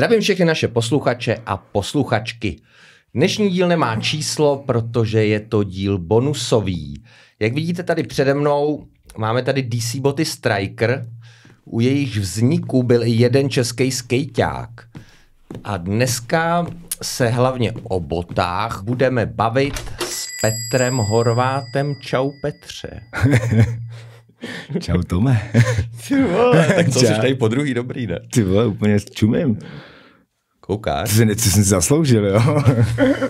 Zdravím všechny naše posluchače a posluchačky. Dnešní díl nemá číslo, protože je to díl bonusový. Jak vidíte tady přede mnou, máme tady DC boty Striker, u jejich vzniku byl i jeden český skejťák. A dneska se hlavně o botách budeme bavit s Petrem Horvátem. Čau Petře. Čau Tome. Ty vole, tak to jsi tady po druhý dobrý, ne? Ty vole, úplně čumím. Koukáš? Ty, ty jsi zasloužil, jo.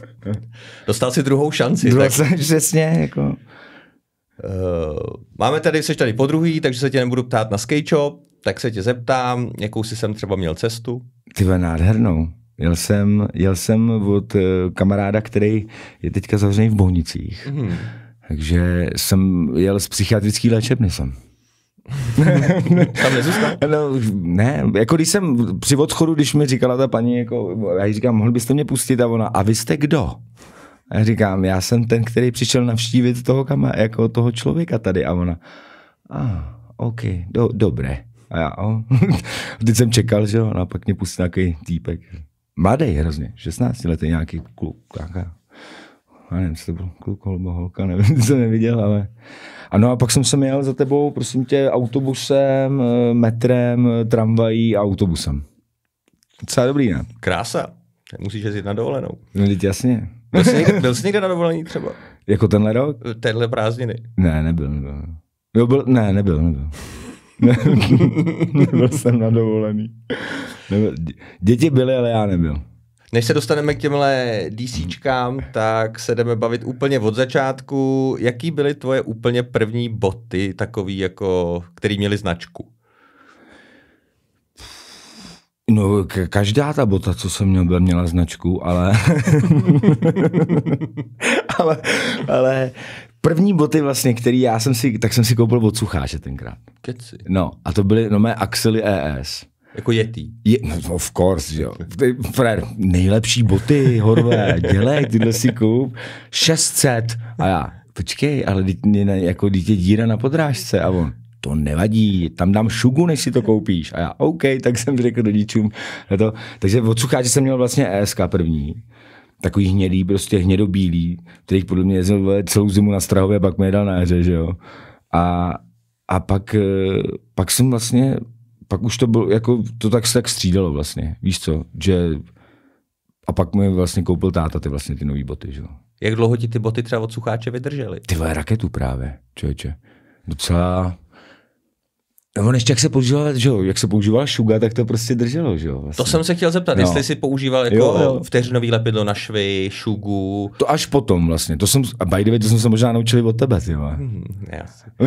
Dostal si druhou šanci. Dostal tak... jsem, přesně, jako. Uh, máme tady, jsi tady po druhý, takže se tě nebudu ptát na skate shop, tak se tě zeptám, jakou jsi sem třeba měl cestu? Ty nádhernou. Jel jsem, jel jsem od eh, kamaráda, který je teďka zavřený v Bohnicích. Mm. Takže jsem jel z psychiatrický léčebny jsem. Tam nezůstal? No, ne, jako když jsem při odchodu, když mi říkala ta paní, jako, já jí říkám, mohl byste mě pustit a ona, a vy jste kdo? A já říkám, já jsem ten, který přišel navštívit toho, kam, jako toho člověka tady a ona, a ah, OK, do, dobré. A já, o. Teď jsem čekal, že ona no pak mě pustí nějaký týpek. Mladý hrozně, 16 letý nějaký kluk, nějaká, já nevím, co to byl, kluk, holba holka, nevím, co neviděl, ale ano a pak jsem se měl za tebou, prosím tě, autobusem, eh, metrem, eh, tramvají a autobusem. je dobrý, ne? Krása. Musíš jezdit na dovolenou. No, teď jasně. Byl jsi, někde, byl jsi někde na dovolení třeba? Jako tenhle rok? Eh, tenhle prázdniny. Ne, nebyl, nebyl. Jo, byl, ne, nebyl, nebyl. Ne, nebyl jsem na dovolený. Nebyl. Děti byly, ale já nebyl. Než se dostaneme k těmhle DCčkám, tak se jdeme bavit úplně od začátku. Jaký byly tvoje úplně první boty, takový jako, který měly značku? No, každá ta bota, co jsem měl, byla měla značku, ale... ale, ale první boty vlastně, který já jsem si, tak jsem si koupil od sucháče tenkrát. Keci. No, a to byly no mé Axely ES. Jako jetý. Je, no, of course, jo. Ty, frér, nejlepší boty, horové, dělej, tyhle si koup. 600. A já, počkej, ale dít, ne, jako dítě díra na podrážce. A on, to nevadí, tam dám šugu, než si to koupíš. A já, OK, tak jsem řekl rodičům. To. Takže od sucháče jsem měl vlastně ESK první takový hnědý, prostě hnědobílý, který podle mě jezdil celou zimu na Strahově pak mě dal na jaře, že jo. A, a pak, eh, pak jsem vlastně pak už to bylo, jako to tak se tak střídalo vlastně, víš co, že a pak mi vlastně koupil táta ty vlastně ty nové boty, že Jak dlouho ti ty boty třeba od sucháče vydržely? Ty vole, raketu právě, člověče. Docela, No, on ještě jak se používal, že jo, jak se používal šuga, tak to prostě drželo, že jo. Vlastně. To jsem se chtěl zeptat, no. jestli si používal jako jo, jo. vteřinový lepidlo na švy, šugu. To až potom vlastně, to jsem, a by the way, to jsem se možná naučil od tebe, ty vole. Hmm,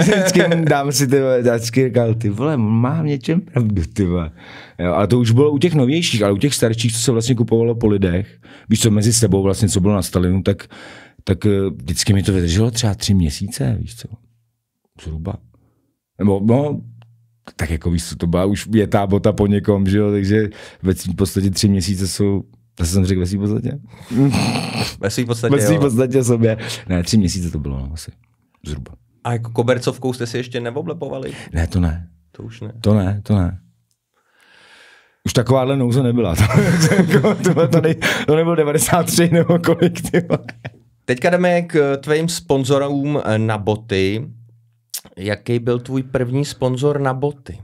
vždycky dám si ty vole, vždycky říkal, ty vole, mám něčem pravdu, ty vole. Jo, ale to už bylo u těch novějších, ale u těch starších, co se vlastně kupovalo po lidech, víš co, mezi sebou vlastně, co bylo na Stalinu, tak, tak eh, vždycky mi to vydrželo třeba tři měsíce, víš co, zhruba. Nebo, no, tak jako víš, to byla už je ta bota po někom, že jo, takže ve v podstatě tři měsíce jsou, zase jsem řekl ve svým podstatě? ve svým podstatě, Ve svým podstatě sobě. Ne, tři měsíce to bylo, no, asi, zhruba. A jako kobercovkou jste si ještě neoblepovali? Ne, to ne. To už ne. To ne, to ne. Už takováhle nouze nebyla. Jako, to, to, to, to, ne, to nebyl 93 nebo kolik. ty Teďka jdeme k tvým sponzorům na boty. Jaký byl tvůj první sponzor na boty?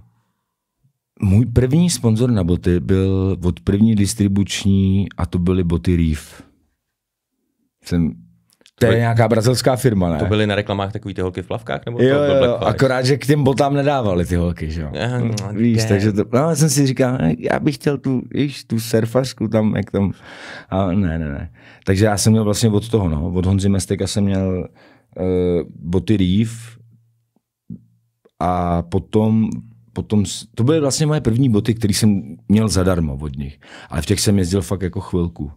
Můj první sponzor na boty byl od první distribuční a to byly boty Reef. Jsem to je nějaká brazilská firma, ne? To byly na reklamách takový ty holky v plavkách? Nebo jo, to jo, jo, akorát, že k těm botám nedávali ty holky, že jo? Hm, no, Víš, takže to, no, jsem si říkal, eh, já bych chtěl tu, víš, tu surfařku tam, jak tam, a ne, ne, ne. Takže já jsem měl vlastně od toho, no, od Honzy Mestek, jsem měl uh, boty Reef, a potom, potom, to byly vlastně moje první boty, které jsem měl zadarmo od nich. Ale v těch jsem jezdil fakt jako chvilku.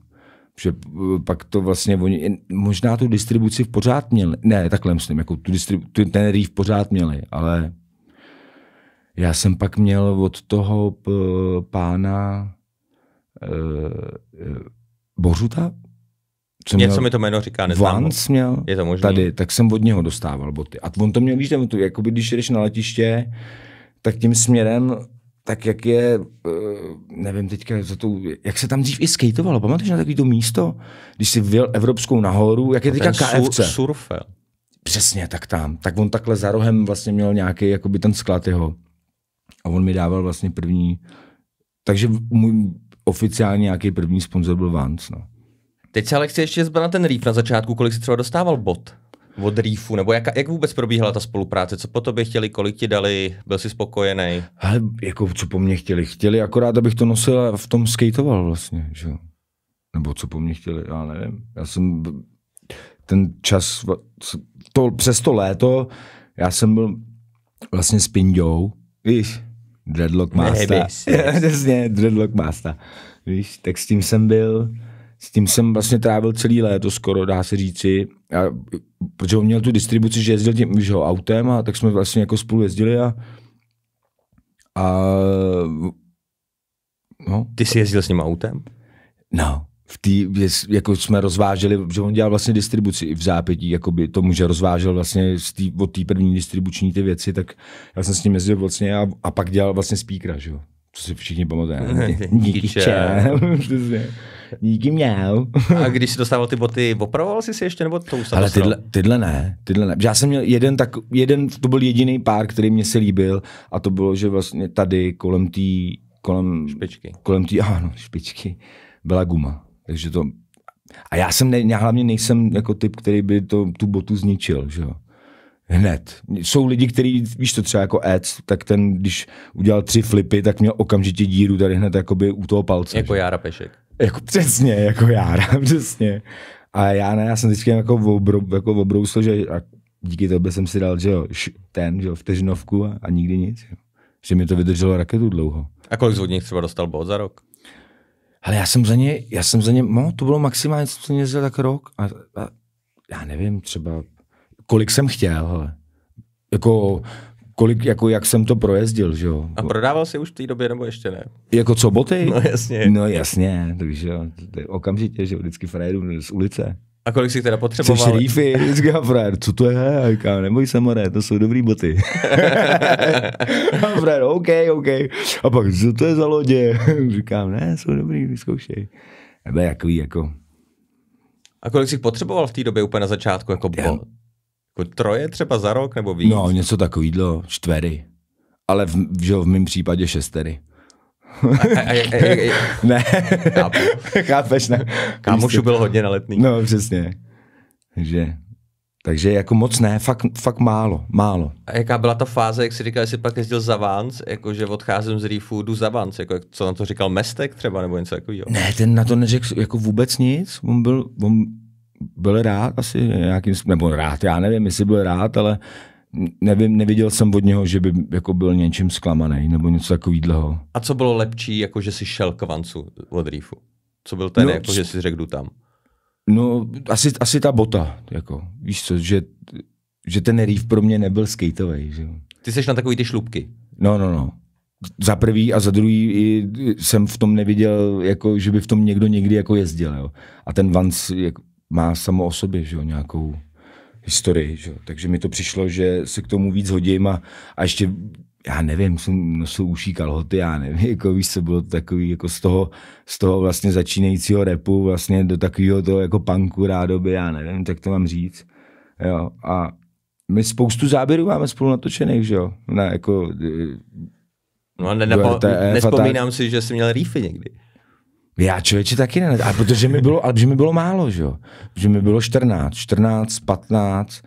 Že eh, pak to vlastně oni, možná tu distribuci v pořád měli, ne, takhle myslím, jako tu distribu, ten rýv pořád měli, ale já jsem pak měl od toho pána e, e, Bořuta, co Něco měl, mi to jméno říká, neznám. měl je to možný. tady, tak jsem od něho dostával boty. A on to měl, víš, to, jakoby když jdeš na letiště, tak tím směrem, tak jak je, eh, nevím teďka, za to, jak se tam dřív i skateovalo, pamatuješ na takový to místo, když jsi vyjel Evropskou nahoru, jak je teďka KFC. Sur, surfe. Přesně, tak tam. Tak on takhle za rohem vlastně měl nějaký, jakoby ten sklad jeho. A on mi dával vlastně první, takže můj oficiálně nějaký první sponzor byl Vance, no. Teď se ale chci ještě zbrat na ten rýf na začátku, kolik si třeba dostával bot od rýfu, nebo jak, jak vůbec probíhala ta spolupráce, co po tobě chtěli, kolik ti dali, byl jsi spokojený? Ale jako co po mně chtěli, chtěli akorát, abych to nosil a v tom skateoval vlastně, že jo. Nebo co po mně chtěli, já nevím. Já jsem ten čas, to, přes to léto, já jsem byl vlastně s Pindou, víš, Dreadlock Master. Přesně, Dreadlock Master. Víš, tak s tím jsem byl, s tím jsem vlastně trávil celý léto skoro, dá se říci. a, protože on měl tu distribuci, že jezdil tím že ho, autem, a tak jsme vlastně jako spolu jezdili a, a no. Ty jsi jezdil s ním autem? No v tý, jako jsme rozváželi, že on dělal vlastně distribuci i v zápětí, by tomu, že rozvážel vlastně z tý, od té první distribuční ty věci, tak já jsem s ním jezdil vlastně a, a pak dělal vlastně speakera, že jo. To si všichni pamatujeme. Díky čau. Díky měl. A když jsi dostával ty boty, opravoval jsi si ještě nebo to už Ale tyhle, tyhle, ne, tyhle ne. Já jsem měl jeden, tak, jeden, to byl jediný pár, který mě se líbil a to bylo, že vlastně tady kolem té kolem, špičky. kolem tý, ano, špičky, byla guma. Takže to, a já jsem, ne, já hlavně nejsem jako typ, který by to, tu botu zničil, že jo hned. Jsou lidi, kteří, víš to třeba jako Ed, tak ten, když udělal tři flipy, tak měl okamžitě díru tady hned jakoby u toho palce. Jako že? Jára Pešek. Jako přesně, jako Jára, přesně. A já ne, já jsem vždycky jako, obrou, jako obrousl, že a díky tobě jsem si dal, že jo, ten, že jo, vteřinovku a, a nikdy nic. Jo. Že mi to vydrželo raketu dlouho. A kolik z nich třeba dostal bod za rok? Ale já jsem za ně, já jsem za ně, no, to bylo maximálně, co jsem za tak rok a, a já nevím, třeba kolik jsem chtěl, hele. Jako, kolik, jako jak jsem to projezdil, že jo. A prodával si už v té době, nebo ještě ne? Jako co, boty? No jasně. No jasně, takže okamžitě, že vždycky frajeru z ulice. A kolik si teda potřeboval? Jsi šerífy, vždycky frajer, co to je? Jaká, neboj se, more, to jsou dobrý boty. a frajer, OK, OK. A pak, co to je za lodě? Říkám, ne, jsou dobrý, vyzkoušej. Nebo jakový, jako... A kolik jsi potřeboval v té době úplně na začátku, jako jako troje třeba za rok nebo víc? No, něco takovýhle, čtvery. Ale v, že v mém případě šestery. ne. Chápeš, ne? Kámošu byl hodně na letný. No, přesně. Takže, takže jako moc ne, fakt, fakt málo, málo. A jaká byla ta fáze, jak si říkal, jsi pak jezdil za Vans, jako že odcházím z refoodu za Vans, jako co na to říkal Mestek třeba, nebo něco takového? Ne, ten na to neřekl jako vůbec nic, on byl, on byl rád asi nějakým, nebo rád, já nevím, jestli byl rád, ale nevím, neviděl jsem od něho, že by jako byl něčím zklamaný nebo něco takového. A co bylo lepší, jako že jsi šel k Vancu od Reefu? Co byl ten, no, jako, že jsi řekl, tam? No, asi, asi ta bota, jako, víš co, že, že ten Reef pro mě nebyl skateový. Že? Ty jsi na takový ty šlubky. No, no, no. Za prvý a za druhý jsem v tom neviděl, jako, že by v tom někdo někdy jako jezdil. Jo. A ten Vans, jako, má samo o sobě že jo, nějakou historii. Že jo. Takže mi to přišlo, že se k tomu víc hodím a, a ještě já nevím, jsem nosil uší kalhoty, já nevím, jako víš, co bylo to takový, jako z toho, z toho vlastně začínajícího repu vlastně do takového toho jako punku rádoby, já nevím, tak to mám říct. Jo, a my spoustu záběrů máme spolu natočených, že jo, na jako No, ne, nepo, e nespomínám si, že jsi měl rýfy někdy. Já člověče taky ne, ale protože mi bylo, ale protože mi bylo málo, že jo. Že mi bylo 14, 14, 15,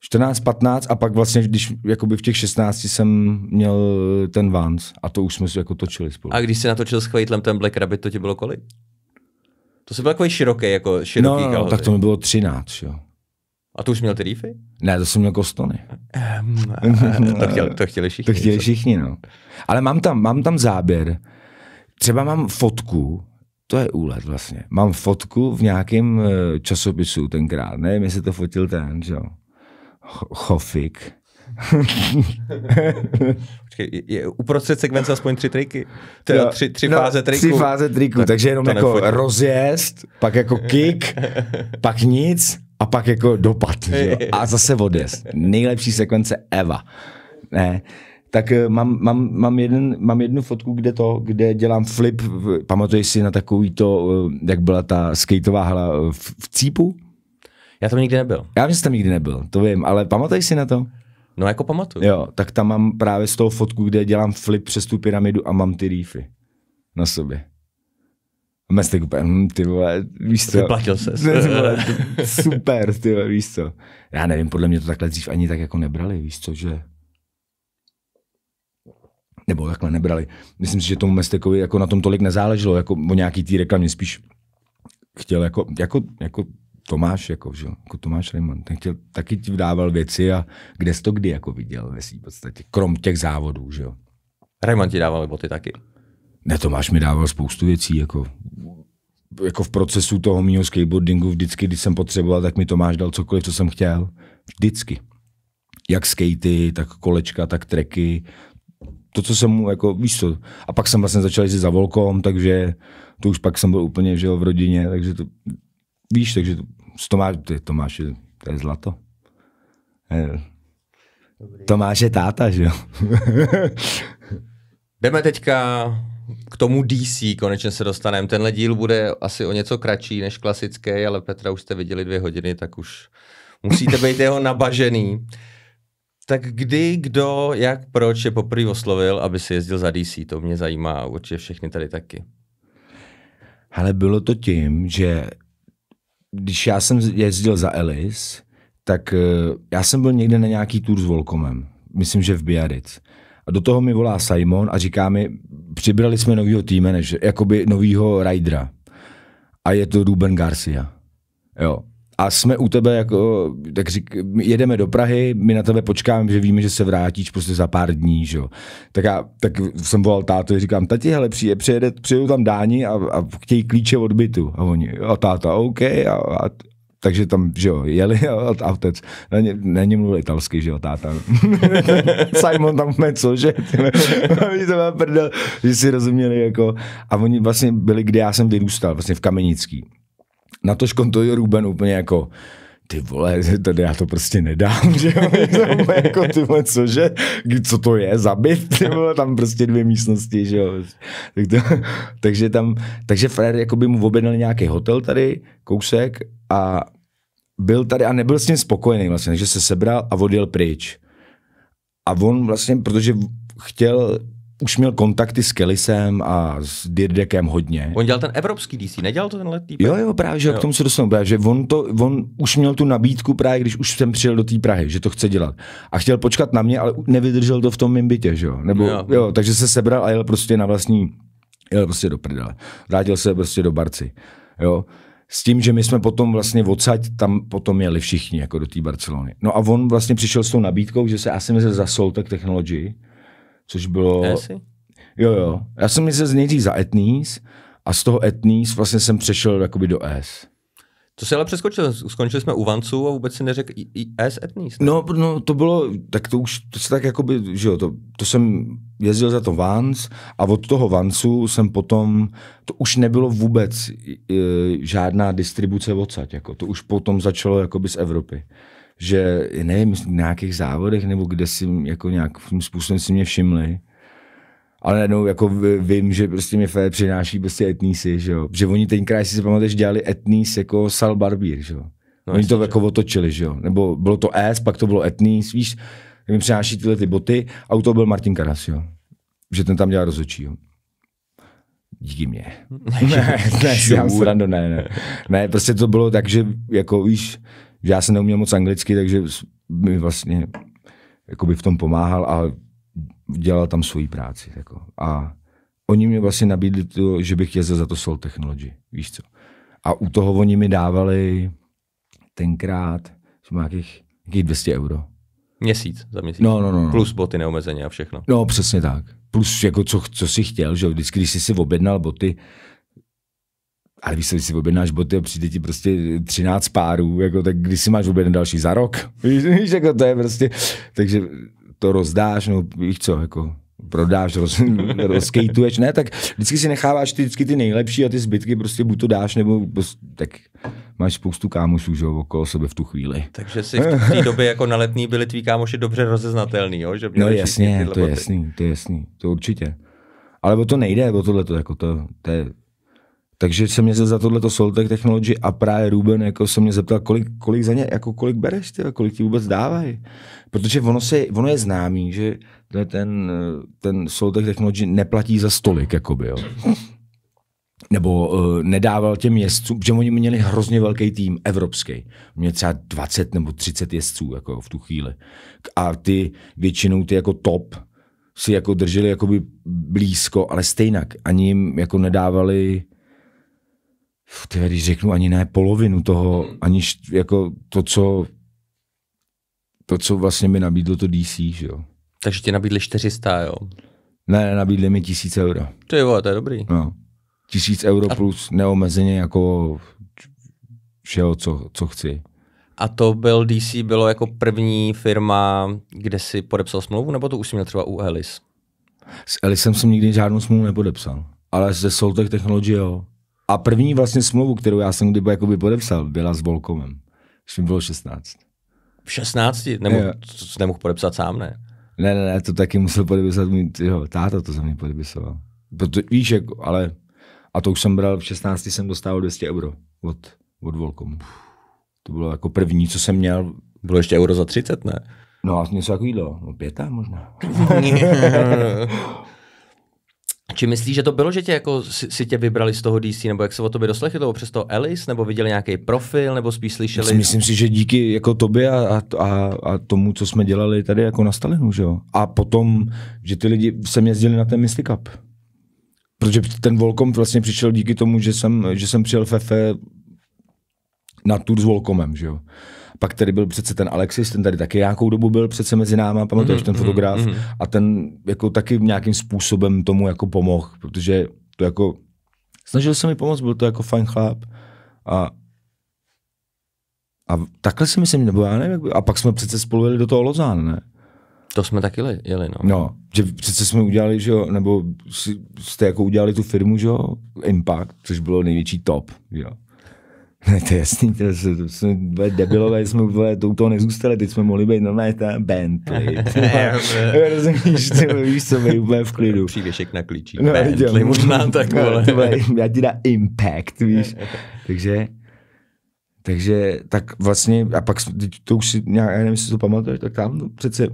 14, 15 a pak vlastně, když jakoby v těch 16 jsem měl ten Vans a to už jsme si jako točili spolu. A když jsi natočil s Chvejtlem ten Black Rabbit, to ti bylo kolik? To se byl takový široký, jako široký no, no, kalhoty. tak to mi bylo 13, jo. A to už měl ty rýfy? Ne, to jsem měl kostony. Um, to, chtěl, to chtěli všichni. To chtěli všichni, no. Ale mám tam, mám tam záběr, třeba mám fotku, to je úlet vlastně, mám fotku v nějakém eh, časopisu tenkrát, mi se to fotil ten, že jo, Chofik. Počkej, je, je uprostřed sekvence aspoň tři triky. To no, tři, tři no, fáze triku. Tři fáze triku, tak, takže jenom jako nefotí. rozjezd, pak jako kick, pak nic a pak jako dopad. Že? A zase odjezd. Nejlepší sekvence Eva. Ne, tak eh, mám, mám, mám, jeden, mám jednu fotku, kde to, kde dělám flip, pamatuješ si na takový to, eh, jak byla ta skateová hala eh, v, v Cípu? Já tam nikdy nebyl. Já vím, že tam nikdy nebyl, to vím, ale pamatuješ si na to? No jako pamatuju. Jo, tak tam mám právě z toho fotku, kde dělám flip přes tu pyramidu a mám ty rýfy na sobě. A mě úplně, hm, ty vole, víš co. Vyplatil se. super, ty vole, víš co. Já nevím, podle mě to takhle dřív ani tak jako nebrali, víš co, že nebo takhle nebrali. Myslím si, že tomu Mestekovi jako na tom tolik nezáleželo, jako o nějaký té reklamě spíš chtěl jako, jako, jako Tomáš, jako, že, jako Tomáš Rejman, ten chtěl, taky ti vdával věci a kde to kdy jako viděl ve svým podstatě, krom těch závodů, že jo. Rejman ti dával boty taky. Ne, Tomáš mi dával spoustu věcí, jako, jako v procesu toho mého skateboardingu vždycky, když jsem potřeboval, tak mi Tomáš dal cokoliv, co jsem chtěl. Vždycky. Jak skatey, tak kolečka, tak treky, to, co jsem mu, jako, víš co. A pak jsem vlastně začal jít za volkom, takže to už pak jsem byl úplně, žil v rodině, takže to, víš, takže to, Tomáš, ty, Tomáš, to je zlato. Je, Tomáš je táta, že jo? Jdeme teďka k tomu DC, konečně se dostaneme. Tenhle díl bude asi o něco kratší než klasický, ale Petra už jste viděli dvě hodiny, tak už musíte být jeho nabažený. Tak kdy, kdo, jak, proč je poprvé oslovil, aby si jezdil za DC? To mě zajímá a určitě všechny tady taky. Ale bylo to tím, že když já jsem jezdil za Elis, tak eh, já jsem byl někde na nějaký tour s Volkomem. Myslím, že v Biaric. A do toho mi volá Simon a říká mi, přibrali jsme novýho týme, než, jakoby novýho ridera. A je to Ruben Garcia. Jo a jsme u tebe, jako, tak řík, jedeme do Prahy, my na tebe počkáme, že víme, že se vrátíš prostě za pár dní, že? Tak, já, tak jsem volal tátovi, říkám, tati, hele, přijede, přijede, přijedu tam dáni a, a chtějí klíče od bytu. A oni, a táta, OK, a, a takže tam, že jo, jeli a, a otec, na ně, na ně mluvil italsky, že jo, táta. Simon tam co, že? oni to prdel, že si rozuměli, jako. A oni vlastně byli, kde já jsem vyrůstal, vlastně v Kamenický na to je Ruben úplně jako ty vole, tady já to prostě nedám, že jo, jako ty vole, cože, co to je, zabit, ty vole, tam prostě dvě místnosti, že jo, tak to, takže tam, takže Frér jako by mu objednal nějaký hotel tady, kousek a byl tady a nebyl s ním spokojený vlastně, takže se sebral a odjel pryč. A on vlastně, protože chtěl už měl kontakty s Kelisem a s Dirdekem hodně. On dělal ten evropský DC, nedělal to tenhle týpek? Jo, jo, právě, že jo. k tomu se dostanu, právě, že on, to, on už měl tu nabídku právě, když už jsem přijel do té Prahy, že to chce dělat. A chtěl počkat na mě, ale nevydržel to v tom mým bytě, že jo? Nebo, jo. jo. takže se sebral a jel prostě na vlastní, jel prostě do prdele. Vrátil se prostě do Barci, jo? S tím, že my jsme potom vlastně odsaď tam potom jeli všichni jako do té Barcelony. No a on vlastně přišel s tou nabídkou, že se asi mezi za Soltech Technology, což bylo... Jo, jo. Já jsem myslel nejdřív za Etnies a z toho Etnies vlastně jsem přešel jakoby do S. To se ale přeskočil, skončili jsme u Vanců a vůbec si neřekl S Etnies. No, no, to bylo, tak to už, to se tak jakoby, že jo, to, to jsem jezdil za to vance a od toho Vansu jsem potom, to už nebylo vůbec e, e, žádná distribuce odsaď, jako to už potom začalo jakoby z Evropy že nevím, v nějakých závodech nebo kde si jako nějakým způsobem si mě všimli. Ale najednou jako vím, že prostě mě Fé přináší prostě etnísy, že jo. Že oni tenkrát, si pamatuješ, dělali etnís jako Sal Barbír, že jo. No, oni to že? jako otočili, že jo. Nebo bylo to S, pak to bylo etnís, víš. Mi přináší tyhle ty boty a u toho byl Martin Karas, jo. Že ten tam dělal rozhodčí, jo díky mě. ne, ne, ne, ne, ne, prostě to bylo tak, že jako víš, že já jsem neuměl moc anglicky, takže mi vlastně jakoby v tom pomáhal a dělal tam svoji práci. Jako. A oni mi vlastně nabídli to, že bych jezdil za to Soul Technology, víš co. A u toho oni mi dávali tenkrát nějakých, nějakých 200 euro. Měsíc za měsíc. No, no, no, no, Plus boty neomezeně a všechno. No, přesně tak. Plus jako co, co si chtěl, že vždycky, když jsi si objednal boty, ale víš, když si objednáš boty a přijde ti prostě 13 párů, jako, tak když si máš objednat další za rok, víš, víš, jako to je prostě, takže to rozdáš, no víš co, jako prodáš, roz, rozkejtuješ, ne, tak vždycky si necháváš ty, vždycky ty nejlepší a ty zbytky prostě buď to dáš, nebo prostě, tak máš spoustu kámošů, že okolo sebe v tu chvíli. Takže si v té době jako letní byli tví kámoši dobře rozeznatelný, jo? Že no jasně, to je jasný, to je jasný, to určitě. Ale o to nejde, o tohle to, jako to, to je, takže jsem mě za tohleto Soltech Technology a právě Ruben jako se mě zeptal, kolik, kolik za ně, jako kolik bereš, ty, kolik ti vůbec dávají. Protože ono, se, ono je známý, že ten, ten Soltech Technology neplatí za stolik, jakoby, jo. Nebo uh, nedával těm jezdcům, protože oni měli hrozně velký tým, evropský. Měli třeba 20 nebo 30 jezdců jako v tu chvíli. A ty většinou ty jako top si jako drželi jakoby blízko, ale stejnak. Ani jim jako nedávali ty když řeknu ani ne polovinu toho, hmm. aniž jako to, co to, co vlastně mi nabídlo to DC, že jo. Takže ti nabídli 400, jo? Ne, nabídli mi 1000 euro. To je, to je dobrý. No. 1000 euro A... plus neomezeně jako všeho, co, co chci. A to byl DC, bylo jako první firma, kde si podepsal smlouvu, nebo to už jsi měl třeba u Elis? S Elisem jsem nikdy žádnou smlouvu nepodepsal, ale ze Soltech Technology jo. A první vlastně smlouvu, kterou já jsem kdy jakoby podepsal, byla s Volkomem. Když mi bylo 16. V 16? Nemohl, jo. to podepsat sám, ne? Ne, ne, ne, to taky musel podepsat můj jo, táta, to za mě podepisoval. Proto, víš, jako, ale a to už jsem bral, v 16 jsem dostával 200 euro od, od Volkomu. To bylo jako první, co jsem měl. Bylo ještě euro za 30, ne? No a něco jako jídlo, no pěta možná. Či myslíš, že to bylo, že tě jako si, si tě vybrali z toho DC, nebo jak se o tobě doslechli, nebo přes to Alice, nebo viděli nějaký profil, nebo spíš slyšeli? Myslím si, že díky jako tobě a, a, a tomu, co jsme dělali tady jako na Stalinu, že jo. A potom, že ty lidi sem jezdili na ten Mystic Cup. Protože ten Volkom vlastně přišel díky tomu, že jsem, že jsem přijel Fefe na tur s Volkomem, že jo. Pak tady byl přece ten Alexis, ten tady taky nějakou dobu byl přece mezi náma, pamatuješ mm-hmm, ten mhm, fotograf mm-hmm. a ten jako taky nějakým způsobem tomu jako pomohl, protože to jako snažil se mi pomoct, byl to jako fajn chlap a a takhle si myslím, nebo já nevím, a pak jsme přece spolu jeli do toho Lozán, ne? To jsme taky jeli, no. No, že přece jsme udělali, že jo, nebo jste jako udělali tu firmu, že jo, Impact, což bylo největší top, že jo. Ne, to je jasný, to, to, to jsme debilové, jsme dva, to u toho nezůstali, teď jsme mohli být normálně ta band. Rozumíš, ty víš, co my úplně v klidu. Přívěšek na klíčí, no, Bentley, možná tak, no, vole. já ti dá impact, víš. takže, takže, tak vlastně, a pak to už si, já nevím, jestli to pamatuješ, tak tam no, přece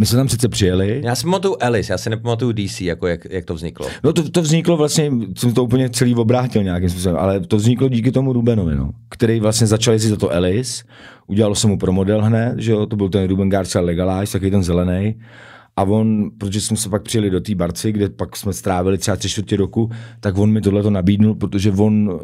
my jsme tam přece přijeli. Já si pamatuju Alice, já si nepamatuju DC, jako jak, jak to vzniklo. No to, to vzniklo vlastně, jsem to úplně celý obrátil nějakým způsobem, ale to vzniklo díky tomu Rubenovi, no, který vlastně začal jezdit za to Alice, udělalo se mu pro model hned, že jo, to byl ten Ruben Garcia Legalize, takový ten zelený. A on, protože jsme se pak přijeli do té barci, kde pak jsme strávili třeba tři čtvrtě roku, tak on mi tohle to nabídnul, protože on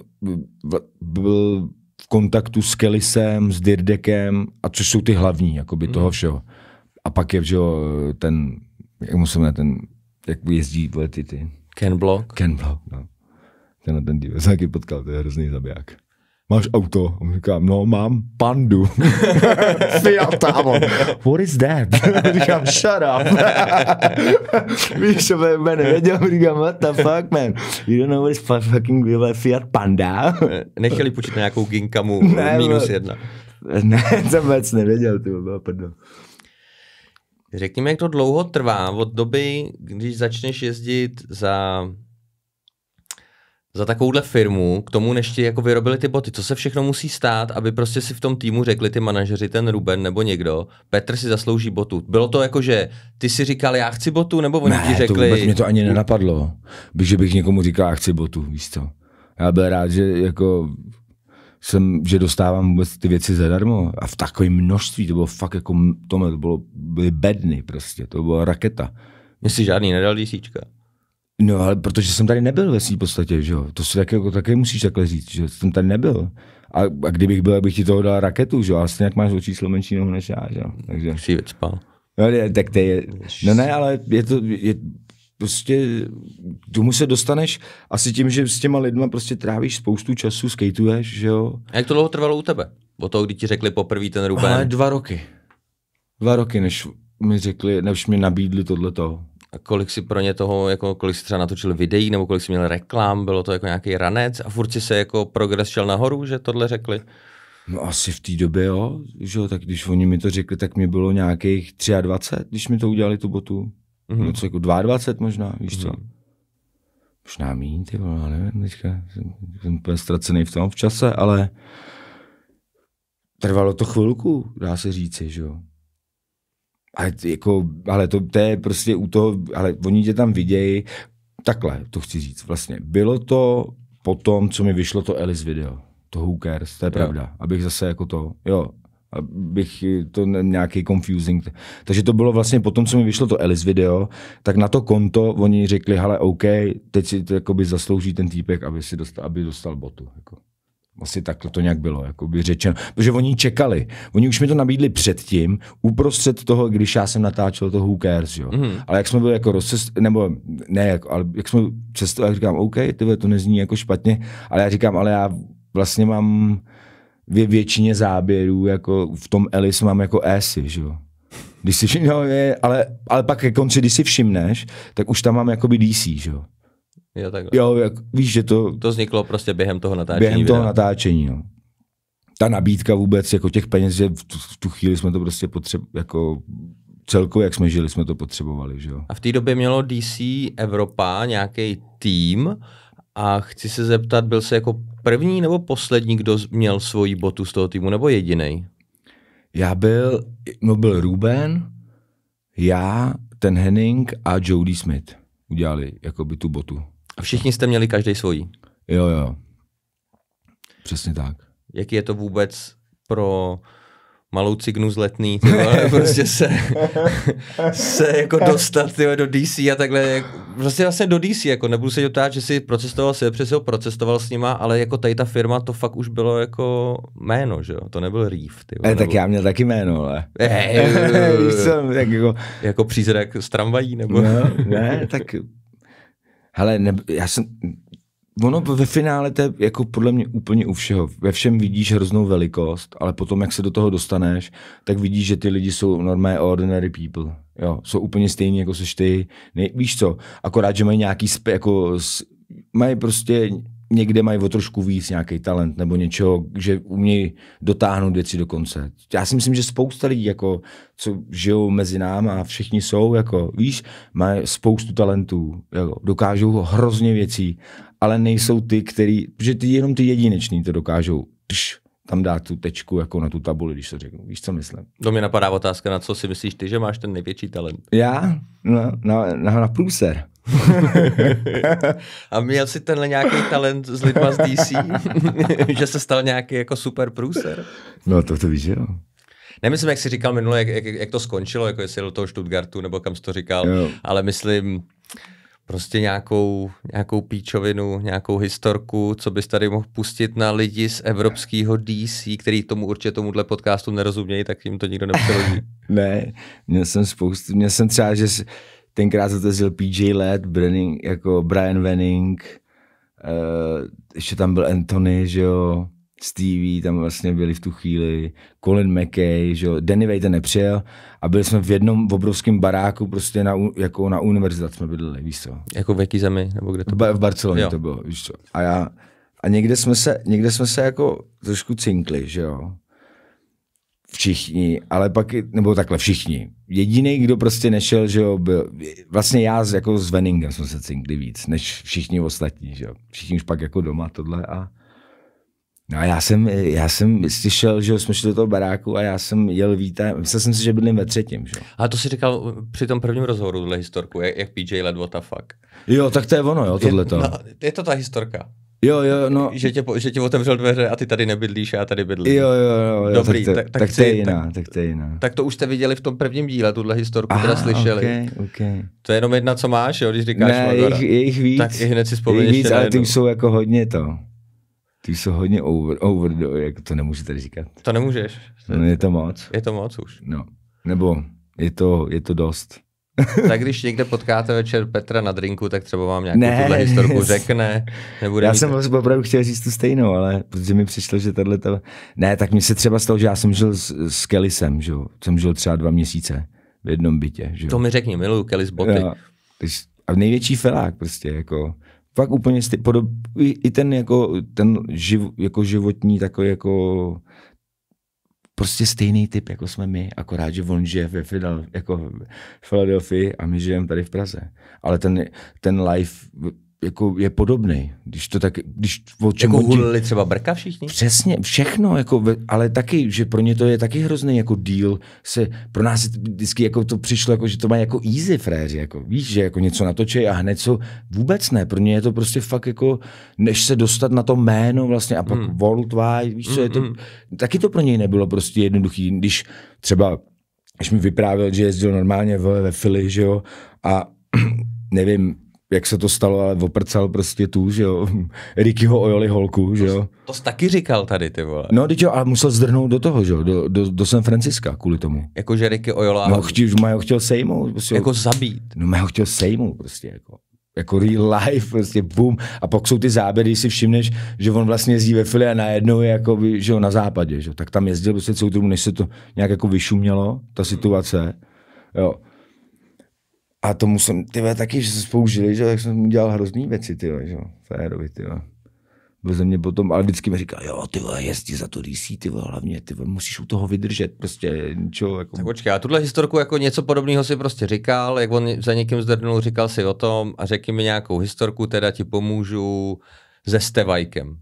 byl v kontaktu s Kelisem, s Dirdekem, a což jsou ty hlavní, jakoby toho mhm. všeho. Mm. A pak je, že jo, ten, jak mu se ten, jak jezdí vole, ty, ty. Ken Block. Ken Block, no. Tenhle ten díl, jsem taky potkal, to je hrozný zabiják. Máš auto? A mu říkám, no mám pandu. Fiata, What is that? říkám, shut up. Víš, co mě nevěděl, říkám, what the fuck, man? You don't know what is fucking Fiat Panda? Nechali počít nějakou ginkamu ne, minus jedna. Ne, to vůbec nevěděl, ty bylo prdno. Řekněme, jak to dlouho trvá od doby, když začneš jezdit za za takovouhle firmu, k tomu než ti jako vyrobili ty boty, co se všechno musí stát, aby prostě si v tom týmu řekli ty manažeři, ten Ruben nebo někdo, Petr si zaslouží botu. Bylo to jako, že ty si říkal, já chci botu, nebo oni ne, ti řekli... to mě to ani nenapadlo, že bych někomu říkal, já chci botu, víš co. Já byl rád, že jako jsem, že dostávám vůbec ty věci zadarmo a v takové množství, to bylo fakt jako, to bylo, byly bedny prostě, to byla raketa. Mně si žádný nedal tisíčka. No ale protože jsem tady nebyl ve svým podstatě, že jo, to si taky, jako, taky musíš takhle říct, že jsem tady nebyl. A, a kdybych byl, bych ti toho dal raketu, že jo, ale stejně jak máš o číslo menší nohu než já, že jo. Takže... No, tak to je, no ne, ale je to, je, prostě domů se dostaneš asi tím, že s těma lidma prostě trávíš spoustu času, skateuješ, že jo. A jak to dlouho trvalo u tebe? Od toho, kdy ti řekli poprvé ten Ruben? Ale dva roky. Dva roky, než mi řekli, než mi nabídli tohleto. A kolik si pro ně toho, jako kolik si třeba natočil videí, nebo kolik si měl reklam, bylo to jako nějaký ranec a furt si se jako progres šel nahoru, že tohle řekli? No asi v té době jo, že jo, tak když oni mi to řekli, tak mi bylo nějakých 23, když mi to udělali tu botu. Mm-hmm. Něco jako 22 možná, víš co? Mm-hmm. Možná míň, ty vole, nevím, teďka jsem, jsem úplně ztracený v tom v čase, ale trvalo to chvilku, dá se říci, že jo. Ale, jako, ale to, to je prostě u toho, ale oni tě tam vidějí, takhle to chci říct vlastně. Bylo to po tom, co mi vyšlo to Elis video, to Hookers, to je jo. pravda, abych zase jako to, jo, abych to nějaký confusing. Takže to bylo vlastně po tom, co mi vyšlo to Elis video, tak na to konto oni řekli, hele, OK, teď si to zaslouží ten týpek, aby, si dostal, aby dostal botu. Jako. Asi takhle to nějak bylo, jako by řečeno. Protože oni čekali. Oni už mi to nabídli předtím, uprostřed toho, když já jsem natáčel to Who Cares, jo. Mm. Ale jak jsme byli jako rozcest, nebo ne, jako, ale jak jsme cestovali, jak říkám, OK, tyhle, to nezní jako špatně, ale já říkám, ale já vlastně mám ve většině záběrů, jako v tom Elis mám jako esy, že jo. Když si všimneš, no, je, ale, ale pak ke konci, když si všimneš, tak už tam mám jakoby DC, že jo. Jo, tak. jo jak, víš, že to... To vzniklo prostě během toho natáčení. Během videa. toho natáčení, jo. No. Ta nabídka vůbec, jako těch peněz, že v tu, v tu chvíli jsme to prostě potřebovali, jako celkově, jak jsme žili, jsme to potřebovali, že jo. A v té době mělo DC Evropa nějaký tým a chci se zeptat, byl se jako první nebo poslední, kdo měl svoji botu z toho týmu, nebo jediný? Já byl, no byl Ruben, já, ten Henning a Jody Smith udělali jakoby tu botu. A všichni jste měli každý svoji? Jo, jo. Přesně tak. Jaký je to vůbec pro uh, malou cignu z letný, ale prostě se, se jako dostat tyhle, do DC a takhle, prostě vlastně do DC, jako nebudu se ptát, že si procestoval se přes procestoval s nima, ale jako tady ta firma, to fakt už bylo jako jméno, že jo, to nebyl Reef. Ty, e, tak já měl taky jméno, ale. Jsem eh, eh, tak jako... jako přízrak z tramvají, nebo? no, ne, tak, hele, ne, já jsem, ono ve finále to je jako podle mě úplně u všeho. Ve všem vidíš hroznou velikost, ale potom, jak se do toho dostaneš, tak vidíš, že ty lidi jsou normálně ordinary people. Jo, jsou úplně stejní, jako seš ty. Ne, víš co, akorát, že mají nějaký, sp, jako, mají prostě někde mají o trošku víc nějaký talent nebo něčeho, že umějí dotáhnout věci do konce. Já si myslím, že spousta lidí, jako, co žijou mezi námi a všichni jsou, jako, víš, mají spoustu talentů, jako, dokážou hrozně věcí, ale nejsou ty, který, že ty, jenom ty jedineční to dokážou tš, tam dát tu tečku jako na tu tabuli, když to řeknu. Víš, co myslím? To no, mě napadá otázka, na co si myslíš ty, že máš ten největší talent? Já? No, na, na, na průser. a měl jsi tenhle nějaký talent z lidma z DC? že se stal nějaký jako super průser? No to to víš, jo. Nemyslím, jak jsi říkal minule, jak, jak, jak to skončilo, jako jestli do toho Stuttgartu, nebo kam jsi to říkal, jo. ale myslím, prostě nějakou, nějakou píčovinu, nějakou historku, co bys tady mohl pustit na lidi z evropského DC, který tomu určitě tomuhle podcastu nerozumějí, tak jim to nikdo nepřeloží. ne, měl jsem spoustu, měl jsem třeba, že tenkrát to zatezil PJ Led, Brenning, jako Brian Venning, uh, eh, ještě tam byl Anthony, že jo, Stevie tam vlastně byli v tu chvíli, Colin McKay, že jo, Danny Vejten nepřijel a byli jsme v jednom obrovském baráku, prostě na, jako na univerzitě jsme bydleli, víš co. Jako v jaký zemi, nebo kde to bylo? V Barceloně jo. to bylo, víš co. A já, a někde jsme se, někde jsme se jako trošku cinkli, že jo. Všichni, ale pak, nebo takhle všichni. Jediný, kdo prostě nešel, že jo, byl, vlastně já jako s Venningem jsme se cinkli víc, než všichni ostatní, že jo. Všichni už pak jako doma tohle a No a já jsem, já jsem slyšel, že jsme šli do toho baráku a já jsem jel víta, myslel jsem si, že bydlím ve třetím. Že? A to si říkal při tom prvním rozhovoru tuhle historku, jak, jak PJ Led, what the fuck. Jo, tak to je ono, jo, tohle to. No, je to ta historka. Jo, jo, no. Že tě, že tě otevřel dveře a ty tady nebydlíš a já tady bydlím. Jo, jo, jo. Dobrý, tak to, tak, tak, tak to je jiná, tak, tak to je jiná. Tak to už jste viděli v tom prvním díle, tuhle historku, teda slyšeli. Okay, okay. To je jenom jedna, co máš, jo, když říkáš Ne, jich jich víc. Tak i hned si vzpomeneš. Jejich víc, ale ty jsou jako hodně to. Ty jsou hodně over, over jako to nemůžu tady říkat. To nemůžeš. No, je to moc. Je to moc už. No, nebo je to, je to dost. tak když někde potkáte večer Petra na drinku, tak třeba vám nějakou ne. tuhle historku řekne. Nebude já jsem vás opravdu chtěl říct tu stejnou, ale protože mi přišlo, že tahle... Tato... Ne, tak mi se třeba stalo, že já jsem žil s, s Kellisem, že jo. Jsem žil třeba dva měsíce v jednom bytě, že jo? To mi řekni, miluju Kellis boty. Jo, a největší felák prostě, jako fakt úplně sty, podob, i, i, ten, jako, ten živ, jako životní takový jako prostě stejný typ, jako jsme my, akorát, že on žije ve jako v a my žijeme tady v Praze. Ale ten, ten life jako je podobný. Když to tak, když o čem jako hulili třeba brka všichni? Přesně, všechno, jako, ale taky, že pro ně to je taky hrozný jako deal. Se, pro nás vždycky jako to přišlo, jako, že to má jako easy fréři, jako, víš, že jako něco natočí a hned co, vůbec ne. Pro ně je to prostě fakt jako, než se dostat na to jméno vlastně a pak mm. worldwide, víš co, je to, hmm, hmm. taky to pro něj nebylo prostě jednoduchý, když třeba když mi vyprávěl, že jezdil normálně ve, ve Philly, že jo, a nevím, jak se to stalo, ale oprcal prostě tu, že jo, Rickyho Ojoli holku, že jo. To, to jsi taky říkal tady, ty vole. No, teď jo, ale musel zdrhnout do toho, že jo, do, do, do San Franciska kvůli tomu. Jako, že Ricky Ojola... No, chtěl, má ho chtěl sejmout. Prostě, jako zabít. No, ho chtěl sejmout prostě, jako jako real life, prostě boom. A pak jsou ty záběry, když si všimneš, že on vlastně jezdí ve fili a najednou je jako, že jo, na západě, že jo. Tak tam jezdil prostě celou dobu, než se to nějak jako vyšumělo, ta situace. Jo. A tomu jsem, ty taky, že se spolu žili, že, tak jsem udělal hrozný věci, ty že férovi, ty byl ze mě potom, ale vždycky mi říkal, jo, ty vole, jezdí za to DC, ty vole, hlavně, ty vole, musíš u toho vydržet, prostě něčo, Jako... Tak počkej, a tuhle historku jako něco podobného si prostě říkal, jak on za někým zdrnul, říkal si o tom a řekni mi nějakou historku, teda ti pomůžu se Stevajkem.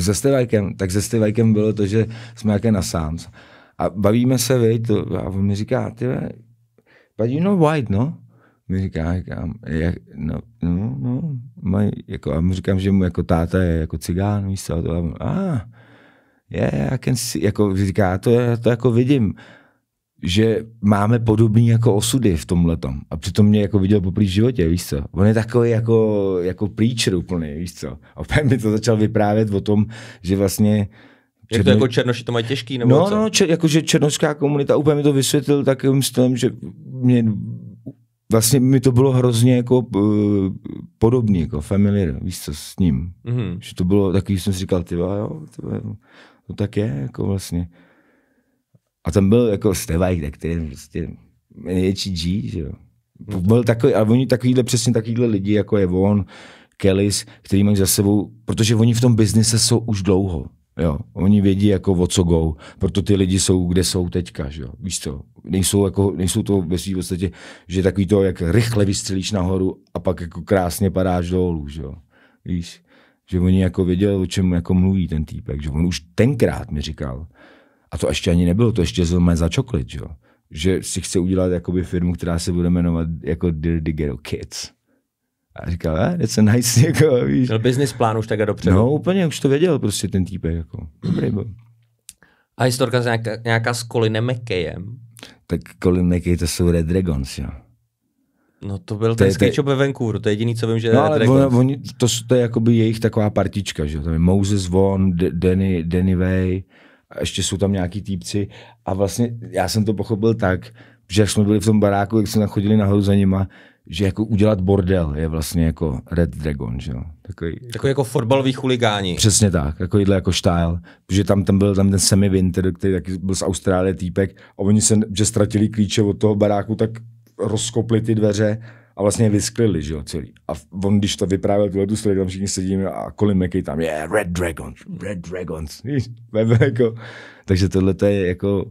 Se Stevajkem, tak se Stevajkem bylo to, že jsme jaké na Sáms. A bavíme se, vej, to, a on mi říká, ty but you know white, no? mi říká, říkám, jak, no, no, no, maj, jako, a mu říkám, že mu jako táta je jako cigán, víš co, to, a, ah, yeah, I can jako říká, to, já to jako vidím, že máme podobný jako osudy v tomhle tom. A přitom mě jako viděl poprvé v životě, víš co. On je takový jako, jako preacher úplný, víš co. A opět mi to začal vyprávět o tom, že vlastně Černo... Jak to jako černoši to mají těžký? Nebo no, co? no, čer, jakože černošská komunita, úplně mi to vysvětlil takovým stylem, že mě vlastně mi to bylo hrozně jako uh, podobný, jako familiar, víš co, s ním. Mm-hmm. Že to bylo takový, jsem si říkal, ty jo, tyba, jo, to tak je, jako vlastně. A tam byl jako Stevajk, tak který prostě největší G, že jo. Mm-hmm. Byl takový, a oni takovýhle, přesně takovýhle lidi, jako je on, Kellys, který mají za sebou, protože oni v tom biznise jsou už dlouho. Jo, oni vědí, jako o co go, proto ty lidi jsou, kde jsou teďka, že jo? víš co, nejsou, jako, nejsou to ve svým podstatě, že takový to, jak rychle vystřelíš nahoru a pak jako krásně padáš dolů, že jo? víš, že oni jako věděl, o čem jako mluví ten týpek, že on už tenkrát mi říkal, a to ještě ani nebylo, to ještě zlomé za čoklit, že jo? že si chce udělat jakoby firmu, která se bude jmenovat jako Dirty Ghetto Kids. A říkal, eh, it's a nice, jako, víš. Měl business plán už tak a dopředu. No úplně, už to věděl prostě ten týpek, jako. Dobrý byl. A historka nějaká, nějaká s Colinem McKayem? Tak Colin McKay to jsou Red Dragons, jo. No to byl to ten sketch ve Vancouveru, to je jediný, co vím, že no, ale Red on, on, to, to je jakoby jejich taková partička, že tam je Moses Von, Danny, Danny Way, a ještě jsou tam nějaký týpci a vlastně já jsem to pochopil tak, že jak jsme byli v tom baráku, jak jsme chodili nahoru za nima, že jako udělat bordel je vlastně jako Red Dragon, že jo. Takový, takový jako fotbalový chuligáni. Přesně tak, jako jídle jako style, protože tam, tam byl tam ten semi Winter, který taky byl z Austrálie týpek a oni se, že ztratili klíče od toho baráku, tak rozkopli ty dveře a vlastně vysklili, že jo, celý. A on, když to vyprávěl tyhle tu story, tam všichni sedíme a Colin McKay tam je yeah, Red Dragons, Red Dragons, jako. Takže tohle je jako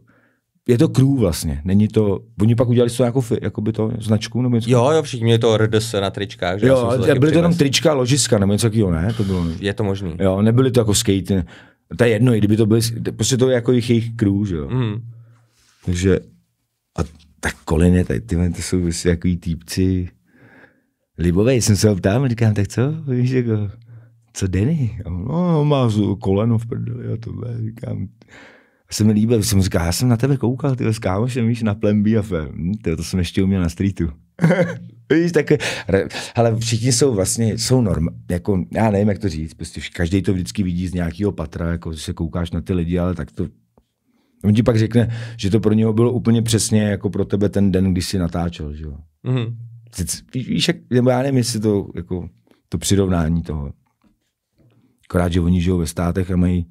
je to crew vlastně, není to, oni pak udělali to jako, jakoby to značku nebo něco. Jo, jo, všichni měli to RDS na tričkách. Že jo, byly to jenom trička, ložiska nebo něco takového, ne? To bylo, je to možný. Jo, nebyly to jako skate, ne. to je jedno, i kdyby to byly, prostě to je jako jich, jejich crew, že jo. Mm. Takže, a tak koliny, tady, tyhle, to jsou prostě takový týpci, Libové, jsem se ho ptám, říkám, tak co, víš, jako, co Denny? No, má koleno v prdeli a to říkám, se mi líbil, jsem říkal, já jsem na tebe koukal, ty s kámošem, víš, na plem a hm, Tyjo, to jsem ještě uměl na streetu. víš, tak, ale všichni jsou vlastně, jsou norm, jako, já nevím, jak to říct, prostě každý to vždycky vidí z nějakého patra, jako že se koukáš na ty lidi, ale tak to, on ti pak řekne, že to pro něho bylo úplně přesně jako pro tebe ten den, když jsi natáčel, že jo. Mm-hmm. Víš, víš, jak, nebo já nevím, jestli to, jako, to přirovnání toho. Akorát, že oni žijou ve státech a mají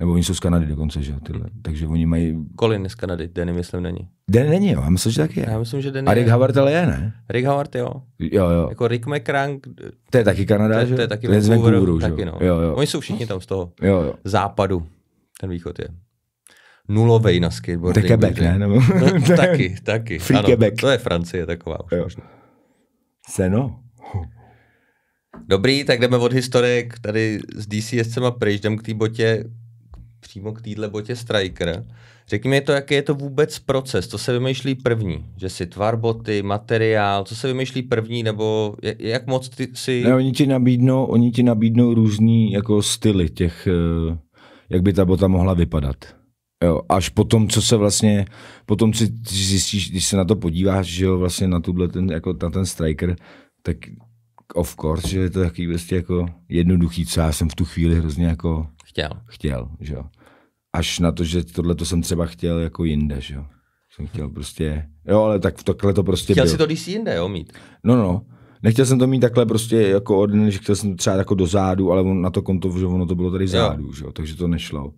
nebo oni jsou z Kanady dokonce, že tyhle. Mm. Takže oni mají... Colin z Kanady, Denny myslím není. Denny není, jo, já myslím, že taky je. Já myslím, že Denny A Rick je. Howard ale je, ne? Rick Howard, jo. Jo, jo. Jako Rick McCrank. To je taky Kanada, že? To je taky Vancouver, Vancouver, že? taky, no. jo, jo. Oni jsou všichni tam z toho jo, jo. západu. Ten východ je nulovej na skateboardu. To je Quebec, ne? Nebo... no, taky, taky. Free ano, Quebec. To je Francie taková už jo. možná. Seno. Dobrý, tak jdeme od historik tady s DCS-cema pryč, jdem k té botě, přímo k týdle botě Striker. Řekni mi to, jaký je to vůbec proces, co se vymýšlí první, že si tvar boty, materiál, co se vymýšlí první, nebo jak, jak moc ty si... Ne, oni ti nabídnou, oni ti nabídnou různý jako styly těch, eh, jak by ta bota mohla vypadat. Jo, až potom, co se vlastně, potom si zjistíš, když se na to podíváš, že jo, vlastně na, tuhle ten, jako na ten striker, tak of course, že je to takový vlastně jako jednoduchý, co já jsem v tu chvíli hrozně jako Chtěl. Chtěl, že jo. Až na to, že tohle to jsem třeba chtěl jako jinde, že jo. Jsem chtěl prostě, jo, ale tak takhle to prostě Chtěl byl. si to když jinde, jo, mít. No, no. Nechtěl jsem to mít takhle prostě jako od že chtěl jsem třeba jako do zádu, ale on na to konto, že ono to bylo tady zádu, jo. že jo, takže to nešlo.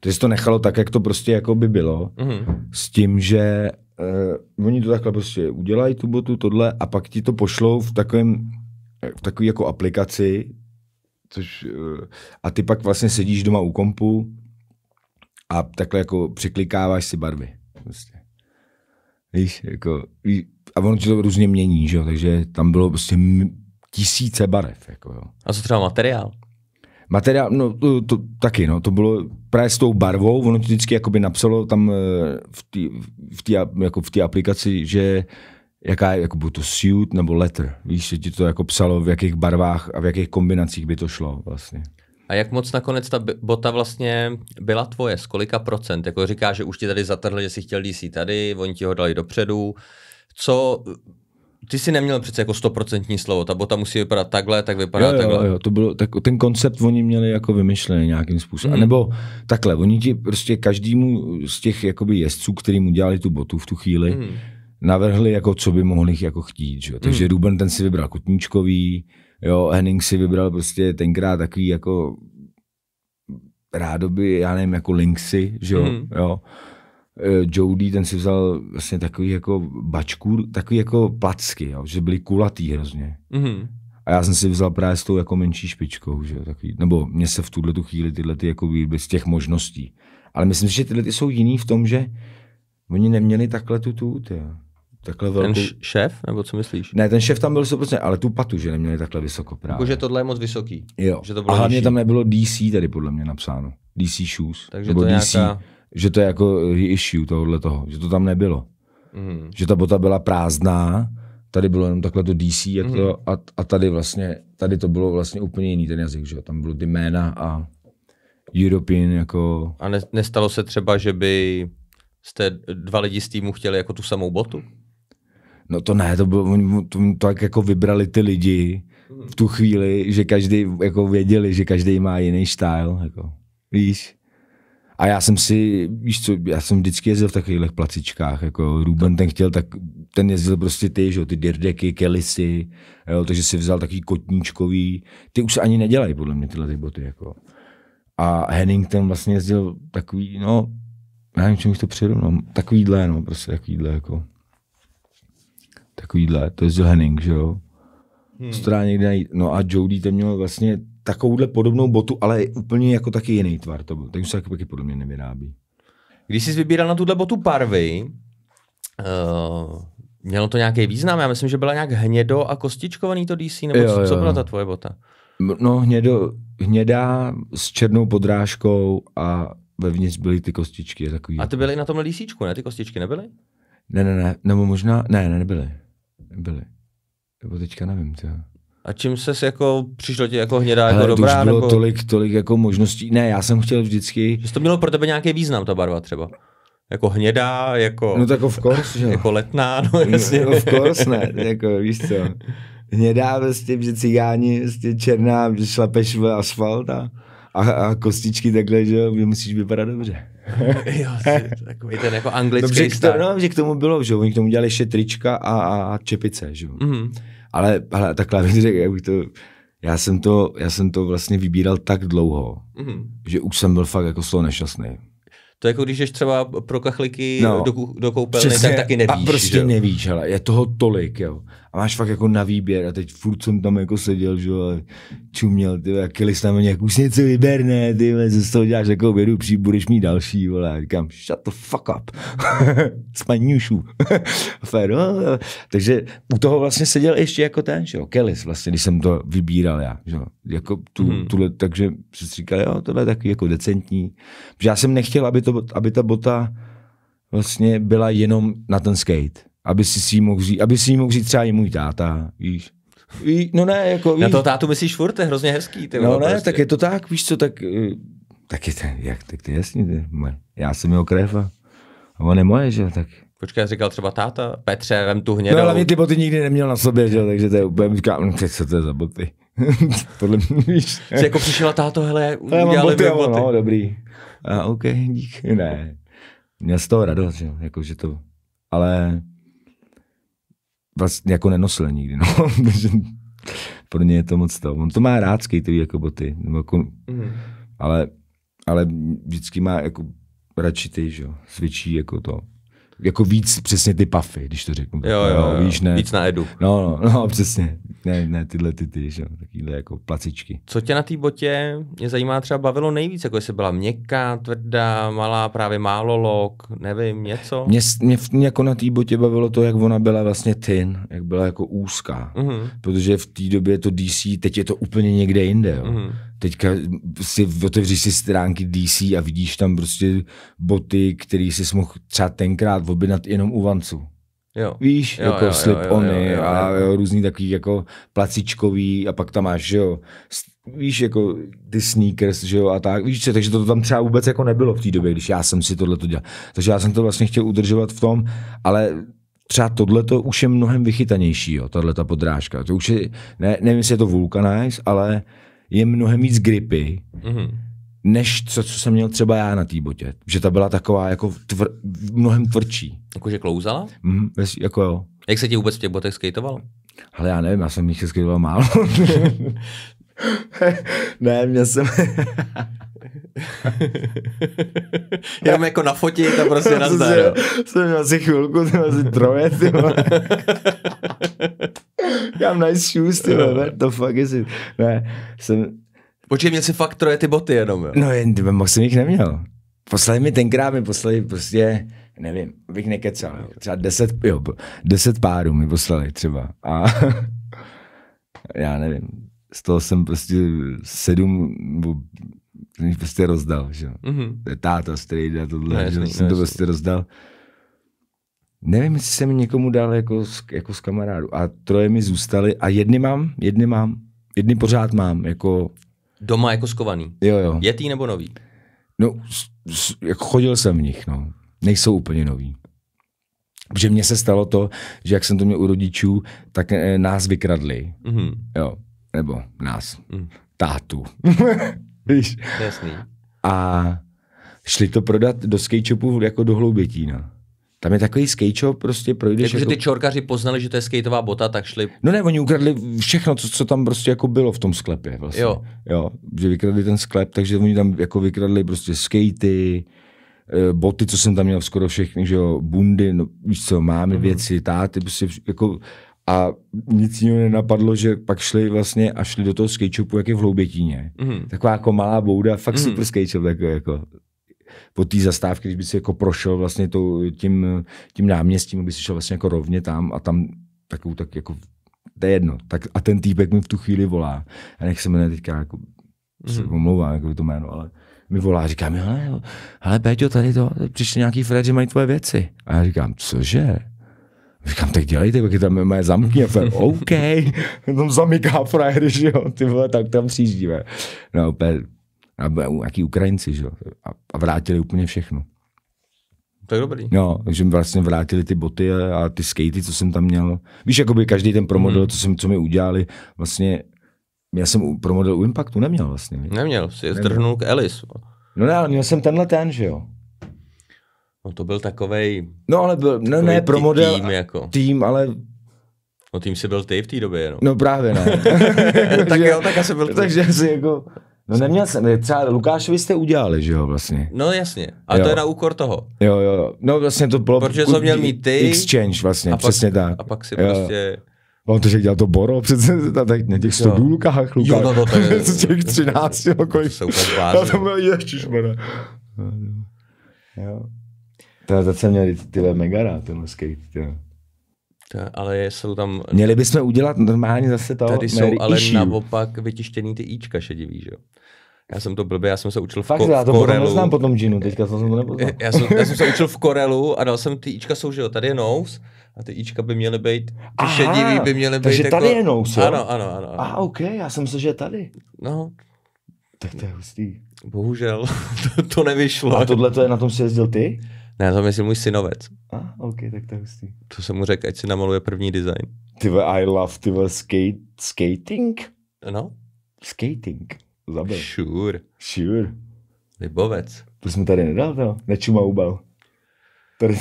Takže to nechalo tak, jak to prostě jako by bylo, mm-hmm. s tím, že uh, oni to takhle prostě udělají tu botu, tohle a pak ti to pošlou v takovém v takový jako aplikaci, což, eh, a ty pak vlastně sedíš doma u kompu a takhle jako překlikáváš si barvy. Prostě. Víš, jako, víš, a ono to různě mění, že jo, takže tam bylo prostě tisíce barev. Jako, jo. A co třeba materiál? Materiál, no to, to taky, no, to bylo právě s tou barvou, ono to vždycky napsalo tam eh, v té v jako v aplikaci, že uh, jaká je jako to suit nebo letter, víš, že ti to jako psalo, v jakých barvách a v jakých kombinacích by to šlo vlastně. A jak moc nakonec ta bota vlastně byla tvoje? Z kolika procent? Jako říká, že už ti tady zatrhli, že si chtěl DC tady, oni ti ho dali dopředu. Co, ty si neměl přece jako stoprocentní slovo, ta bota musí vypadat takhle, tak vypadá jo, jo, takhle. Jo, to bylo, tak ten koncept oni měli jako vymyšlený nějakým způsobem. Mm. A mhm. nebo takhle, oni ti prostě každému z těch jakoby jezdců, který mu dělali tu botu v tu chvíli, mm navrhli, jako co by mohli jako chtít. Že? Takže mm. Ruben ten si vybral kutníčkový, jo, Henning si vybral prostě tenkrát takový jako rádoby, já nevím, jako Linksy, že jo, mm. jo. E, Jody, ten si vzal vlastně takový jako bačků, takový jako placky, jo, že byly kulatý hrozně. Mm. A já jsem si vzal právě s tou jako menší špičkou, že jo, takový, nebo mě se v tuhle tu chvíli tyhle ty jako výrby z těch možností. Ale myslím si, že tyhle ty jsou jiný v tom, že oni neměli takhle tu tu, ty, takhle velkou... Ten šéf, nebo co myslíš? Ne, ten šéf tam byl 100%, ale tu patu, že neměli takhle vysoko právě. Jako, že tohle je moc vysoký. Jo. Že to bylo a hlavně tam nebylo DC tady podle mě napsáno. DC shoes. Takže nebo to DC, nějaká... že to je jako issue tohohle toho, že to tam nebylo. Mm. Že ta bota byla prázdná, tady bylo jenom takhle to DC a, to, mhm. a, a tady vlastně, tady to bylo vlastně úplně jiný ten jazyk, že tam bylo ty jména a European jako... A ne, nestalo se třeba, že by jste dva lidi z týmu chtěli jako tu samou botu? No to ne, to, bylo, to, to tak jako vybrali ty lidi v tu chvíli, že každý jako věděli, že každý má jiný style, jako, víš. A já jsem si, víš co, já jsem vždycky jezdil v takových placičkách, jako Ruben ten chtěl, tak ten jezdil prostě ty, že jo, ty dirdeky, kelisy, jo, takže si vzal takový kotníčkový, ty už se ani nedělají podle mě tyhle ty boty, jako. A Henning ten vlastně jezdil takový, no, já nevím, čemu to přirovnám, takovýhle, no, prostě takovýhle, jako takovýhle, to je Henning, že jo? Hmm. To někde najít. No a Jody ten měl vlastně takovouhle podobnou botu, ale úplně jako taky jiný tvar to byl. Tak už se taky taky podobně nevyrábí. Když jsi vybíral na tuhle botu parvy, uh, eh, mělo to nějaký význam? Já myslím, že byla nějak hnědo a kostičkovaný to DC, nebo jo, co, co byla ta tvoje bota? No hnědo, hnědá s černou podrážkou a vevnitř byly ty kostičky. Takový. A ty jako- byly na tomhle DCčku, ne? Ty kostičky nebyly? Ne, ne, ne, nebo možná, ne, ne, nebyly byly. Nebo teďka nevím, co. A čím ses jako, přišlo ti jako hnědá jako dobrá? To bylo nebo... tolik, tolik jako možností. Ne, já jsem chtěl vždycky... Že to mělo pro tebe nějaký význam, ta barva třeba? Jako hnědá, jako... No tak of course, že Jako letná, no jasně. No, of course ne, jako víš co. Hnědá vlastně, že cigáni, vlastně černá, šlapeš v asfalt a, a, a kostičky takhle, že jo, musíš vypadat dobře. jo, takový ten jako anglický Dobře, stát. No, že k tomu bylo, že oni k tomu dělali ještě trička a, a čepice, že mm-hmm. Ale, ale takhle bych řekl, jak bych to, já jsem to, já jsem to vlastně vybíral tak dlouho, mm-hmm. že už jsem byl fakt jako slovo nešťastný. To je jako když jdeš třeba pro kachliky no, do, do koupelny, přesně, tak taky nevíš. A prostě že? nevíš, ale je toho tolik, jo a máš fakt jako na výběr a teď furt jsem tam jako seděl, že jo, čuměl, ty a Kilis tam nějak už něco vyber, ty co z toho děláš jako vědu, při budeš mít další, vole, a říkám, shut the fuck up, spaníšu, fér, no? takže u toho vlastně seděl ještě jako ten, že jo, Kelis, vlastně, když jsem to vybíral já, že jo, jako tu, hmm. tuhle, takže si říkal, jo, tohle je takový jako decentní, protože já jsem nechtěl, aby, to, aby ta bota vlastně byla jenom na ten skate, aby si si mohl říct, aby si mohl říct třeba i můj táta, víš. Ví, no ne, jako víš. Na to tátu myslíš furt, je hrozně hezký. Ty no ne, prostě. tak je to tak, víš co, tak, eh, tak je to, jak, tak to je jasný, ty, já jsem jeho krev a, on je moje, že tak. Počkej, říkal třeba táta, Petře, vem tu hnědou. No hlavně ty boty nikdy neměl na sobě, že? takže to je úplně, říkám, no, co to je za boty. Podle mě, víš. Jsi jako přišel táto, hele, udělali boty, boty. No, dobrý. A OK, dík. Ne, měl z toho radost, že, jako, že to, ale vlastně jako nenosil nikdy, no. pro ně je to moc to. On to má rád skateový jako boty, jako, mm. ale, ale vždycky má jako radši ty, že jo, svědčí jako to. Jako víc přesně ty pafy, když to řeknu. Jo, no, jo, jo, víš, ne? Víc na edu. No, no, no, přesně. Ne, ne, tyhle ty, ty, že, takovýhle jako placičky. Co tě na té botě, mě zajímá, třeba bavilo nejvíc, jako jestli byla měkká, tvrdá, malá, právě málo lok, nevím, něco? Mě, mě, mě jako na té botě bavilo to, jak ona byla vlastně thin, jak byla jako úzká, mm-hmm. protože v té době to DC, teď je to úplně někde jinde, jo. Mm-hmm. Teďka si otevříš si stránky DC a vidíš tam prostě boty, které si mohl třeba tenkrát objednat jenom u Vancu. Jo. Víš, jo, jako jo, slip-ony jo, jo, jo, a jo, různý takový jako placičkový a pak tam máš, že jo, víš, jako ty sneakers, že jo, a tak, víš, co, takže to tam třeba vůbec jako nebylo v té době, když já jsem si tohle to dělal. Takže já jsem to vlastně chtěl udržovat v tom, ale třeba tohle to už je mnohem vychytanější, jo, tahle ta podrážka. To už je, ne, nevím, jestli je to vulkanize, ale je mnohem víc gripy. Mm-hmm než co, co jsem měl třeba já na té botě. Že ta byla taková jako tvr, mnohem tvrdší. Jakože klouzala? Mm, jako jo. Jak se ti vůbec v těch botech skateoval? Ale já nevím, já jsem jich skateoval málo. ne, měl jsem... Jenom jako na fotě to prostě nazdar. Jsem měl asi chvilku, jsem asi troje, ty Já mám nice shoes, ty vole, to fuck is it. Ne, jsem, Počkej, měl si fakt troje ty boty jenom, jo? No jen, moc jsem jich neměl. Poslali mi tenkrát, mi poslali prostě, nevím, bych nekecal, jo. třeba deset, jo, deset párů mi poslali třeba. A já nevím, z toho jsem prostě sedm, jsem jich prostě rozdal, že jo. Mm-hmm. Táta, strejda, tohle, ne, no, že ne, jsem ne, to no, prostě rozdal. Nevím, jestli jsem někomu dal jako, jako z kamarádu. A troje mi zůstaly a jedny mám, jedny mám, jedny pořád mám, jako Doma jako skovaný. Jo, jo. Jetý nebo nový? No, jako chodil jsem v nich, no. Nejsou úplně nový. Protože mně se stalo to, že jak jsem to měl u rodičů, tak e, nás vykradli. Mm-hmm. Jo, nebo nás. Mm. Tátu. Víš? Jasný. A šli to prodat do skateshopu jako do Hloubětína. Tam je takový skate shop prostě projdeš... Takže jako... ty čorkaři poznali, že to je skateová bota, tak šli... No ne, oni ukradli všechno, co, co tam prostě jako bylo v tom sklepě vlastně. Jo. jo. Že vykradli ten sklep, takže oni tam jako vykradli prostě skatey, eh, boty, co jsem tam měl skoro všechny, že jo, bundy, no víš co, máme mm-hmm. věci, táty, prostě jako a nic jiného nenapadlo, že pak šli vlastně a šli do toho skate shopu, jak je v Hloubětíně. Mm-hmm. Taková jako malá bouda, fakt mm-hmm. super skate shop, jako, jako od té zastávky, když by si jako prošel vlastně tou, tím, tím náměstím, by si šel vlastně jako rovně tam a tam takovou tak jako to je jedno. Tak, a ten týpek mi v tu chvíli volá. a nech se jmenuje teďka, jako, mm. se mhm. omlouvám, jako to jméno, ale mi volá, a říká mi, hele, hele Béďo, tady to, přišli nějaký frér, že mají tvoje věci. A já říkám, cože? Říkám, tak dělejte, jak je tam moje zamkni. A fér, OK, tam zamyká frajer, že jo, ty vole, tak tam přijíždíme. No, úplně a jaký Ukrajinci, že? A, a vrátili úplně všechno. Tak dobrý. No, takže mi vlastně vrátili ty boty a, ty skatey, co jsem tam měl. Víš, jakoby každý ten promodel, hmm. co, jsem, co mi udělali, vlastně já jsem promodel u Impactu neměl vlastně. Neměl, si je zdrhnul k Elis. No ne, ale měl jsem tenhle ten, že jo. No to byl takovej... No ale byl, ne, ne, pro model, tým, jako. tým, ale... No tým si byl ty v té době jenom. No právě ne. No. tak jo, tak asi byl Takže asi jako... No neměl jsem, třeba Lukášovi jste udělali, že jo, vlastně. No jasně, a jo. to je na úkor toho. Jo, jo, No vlastně to bylo... Protože jsem měl mít ty... Exchange vlastně, a přesně pak, tak. A pak si jo. prostě... On to, že dělal to Boro, přece tak na těch 100 jo. důlkách, Lukáš. Jo, no, no, to je... Z těch 13, jo, kolik. Jsou Já to bylo byl ježišmane. Jo. To zase měl ty mega rád, ten skate, jo ale jsou tam... Měli bychom udělat normálně zase to. Tady jsou ale issue. naopak vytištěný ty Ička šedivý, že jo. Já jsem to blbě, já jsem se učil v, ko- já to v Korelu. Potom neznám po tom džinu, teďka jsem to nepoznal. Já jsem, já jsem se učil v Korelu a dal jsem ty Ička jsou, že jo, tady je nose, a ty Ička by měly být, ty Aha, šedivý by měly být takže jako... tady je nous, jo? Ano, ano, ano. ano. Aha, ok, já jsem se, že je tady. No. Tak to je hustý. Bohužel, to, to nevyšlo. A tohle to je na tom si jezdil ty? Ne, to myslím můj synovec. A, ah, ok, tak to hustý. To jsem mu řekl, ať si namaluje první design. Ty I love, ty skate, skating? No. Skating. Zabil. Sure. Sure. Libovec. To jsme tady nedal, to? ubal. Tady ty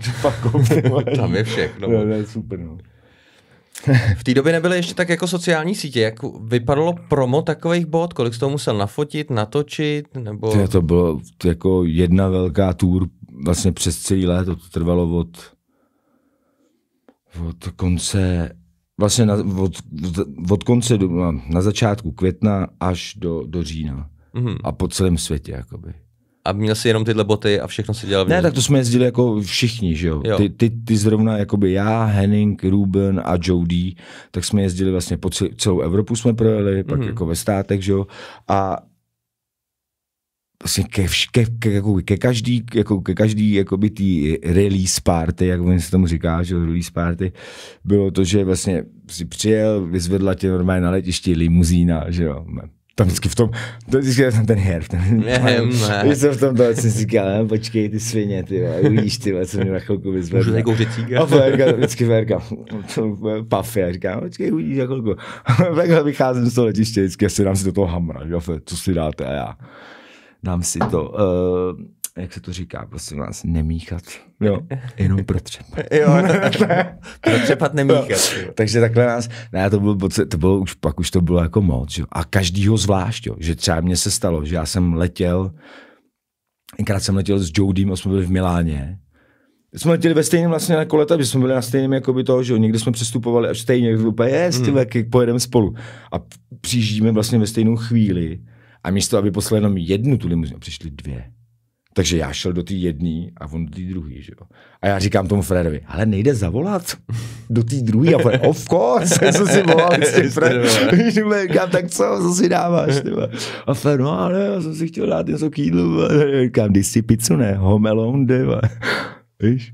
Fuck off, Tam je všechno. No, ne, no, super, no. V té době nebyly ještě tak jako sociální sítě. Jak vypadalo promo takových bod? Kolik z toho musel nafotit, natočit? Nebo... Tě, to bylo jako jedna velká tour vlastně přes celý léto. To trvalo od, od konce vlastně na, od, od konce, do, na začátku května až do, do října. Mm-hmm. A po celém světě, jakoby a měl si jenom tyhle boty a všechno si dělal v Ne, tak to jsme jezdili jako všichni, že jo. jo. Ty, ty, ty zrovna, by já, Henning, Ruben a Jody, tak jsme jezdili vlastně po celou, celou Evropu jsme projeli, pak mm-hmm. jako ve státech, že jo. A vlastně ke, ke, ke, jako ke každý, jako ke každý by tý release party, jak on se tomu říká, že release party, bylo to, že vlastně si přijel, vyzvedla tě normálně na letišti limuzína, že jo, tam vždycky v tom, to vždycky jsem ten her, Ten, ne, jsem v tom toho, jsem si říkal, počkej ty svině, ty jo, uvidíš ty, co mě na chvilku vyzvedl. Můžu nekouřit cíga? A Flerka, jako vždycky Flerka, jako, pafy, a říkám, počkej, uvidíš za jako chvilku. Takhle vycházím z toho letiště, vždycky si dám si do toho hamra, že, co si dáte a já dám si to. Uh, jak se to říká, prosím vás, nemíchat. Jo. Jenom protřepat. jo, protřepat nemíchat. Jo. Takže takhle nás, ne, to bylo, to bylo už, pak už to bylo jako moc. Jo. A každýho zvlášť, jo. že třeba mně se stalo, že já jsem letěl, jenkrát jsem letěl s Jodym a jsme byli v Miláně. Jsme letěli ve stejném vlastně na jako kole, že jsme byli na stejném jako by toho, že jo, někde jsme přestupovali až stejně, úplně je, s tím, hmm. jak pojedeme spolu. A přijíždíme vlastně ve stejnou chvíli. A místo, aby poslali jenom jednu tu limuzinu, přišli dvě. Takže já šel do té jedné a on do té druhé, že jo. A já říkám tomu Fredovi, ale nejde zavolat do té druhé. A on, of course, co si volal s tím Říkám, tak co, co si dáváš? Tyba. A Fred, no ale já jsem si chtěl dát něco k jídlu. Říkám, dej si pizzu, ne, homelon, alone, tyba. Víš?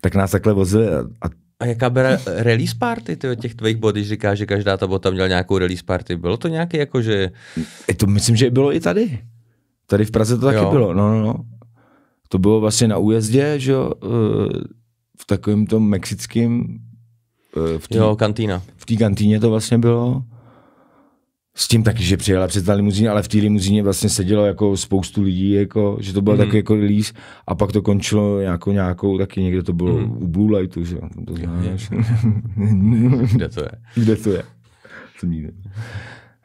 Tak nás takhle vozili a, a a jaká byla release party tyho, těch tvých bod, když říkáš, že každá ta bota měla nějakou release party? Bylo to nějaké jako, že... To myslím, že bylo i tady. Tady v Praze to taky jo. bylo, no, no, no to bylo vlastně na újezdě, že jo, eh, v takovém tom mexickém eh, v tý, jo, kantýna. V té kantýně to vlastně bylo. S tím taky, že přijela před ta ale v té limuzíně vlastně sedělo jako spoustu lidí, jako, že to bylo mm. takový jako release a pak to končilo nějakou, nějakou taky někde to bylo mm. u Blue Lightu, že to znáš. Kde to je? Kde to je? To nikde.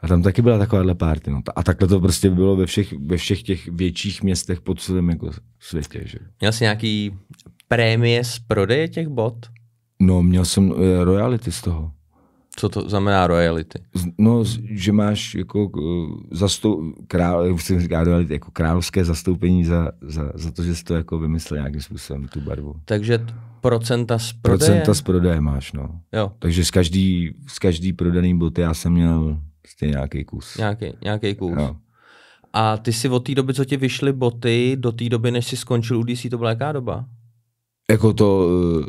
A tam taky byla takováhle party. No. A takhle to prostě bylo ve všech, ve všech těch větších městech po celém jako světě. Že? Měl jsi nějaký prémie z prodeje těch bot? No, měl jsem eh, royalty z toho. Co to znamená royalty? No, že máš jako eh, zastou, král, říká, jsem royalty, jako královské zastoupení za, za, za to, že jsi to jako vymyslel nějakým způsobem, tu barvu. Takže procenta z prodeje? Procenta z prodeje máš, no. Jo. Takže z každý, z každý prodaný bot já jsem měl prostě nějaký kus. Nějaký, nějaký kus. No. A ty si od té doby, co ti vyšly boty, do té doby, než jsi skončil DC, to byla jaká doba? Jako to, eh,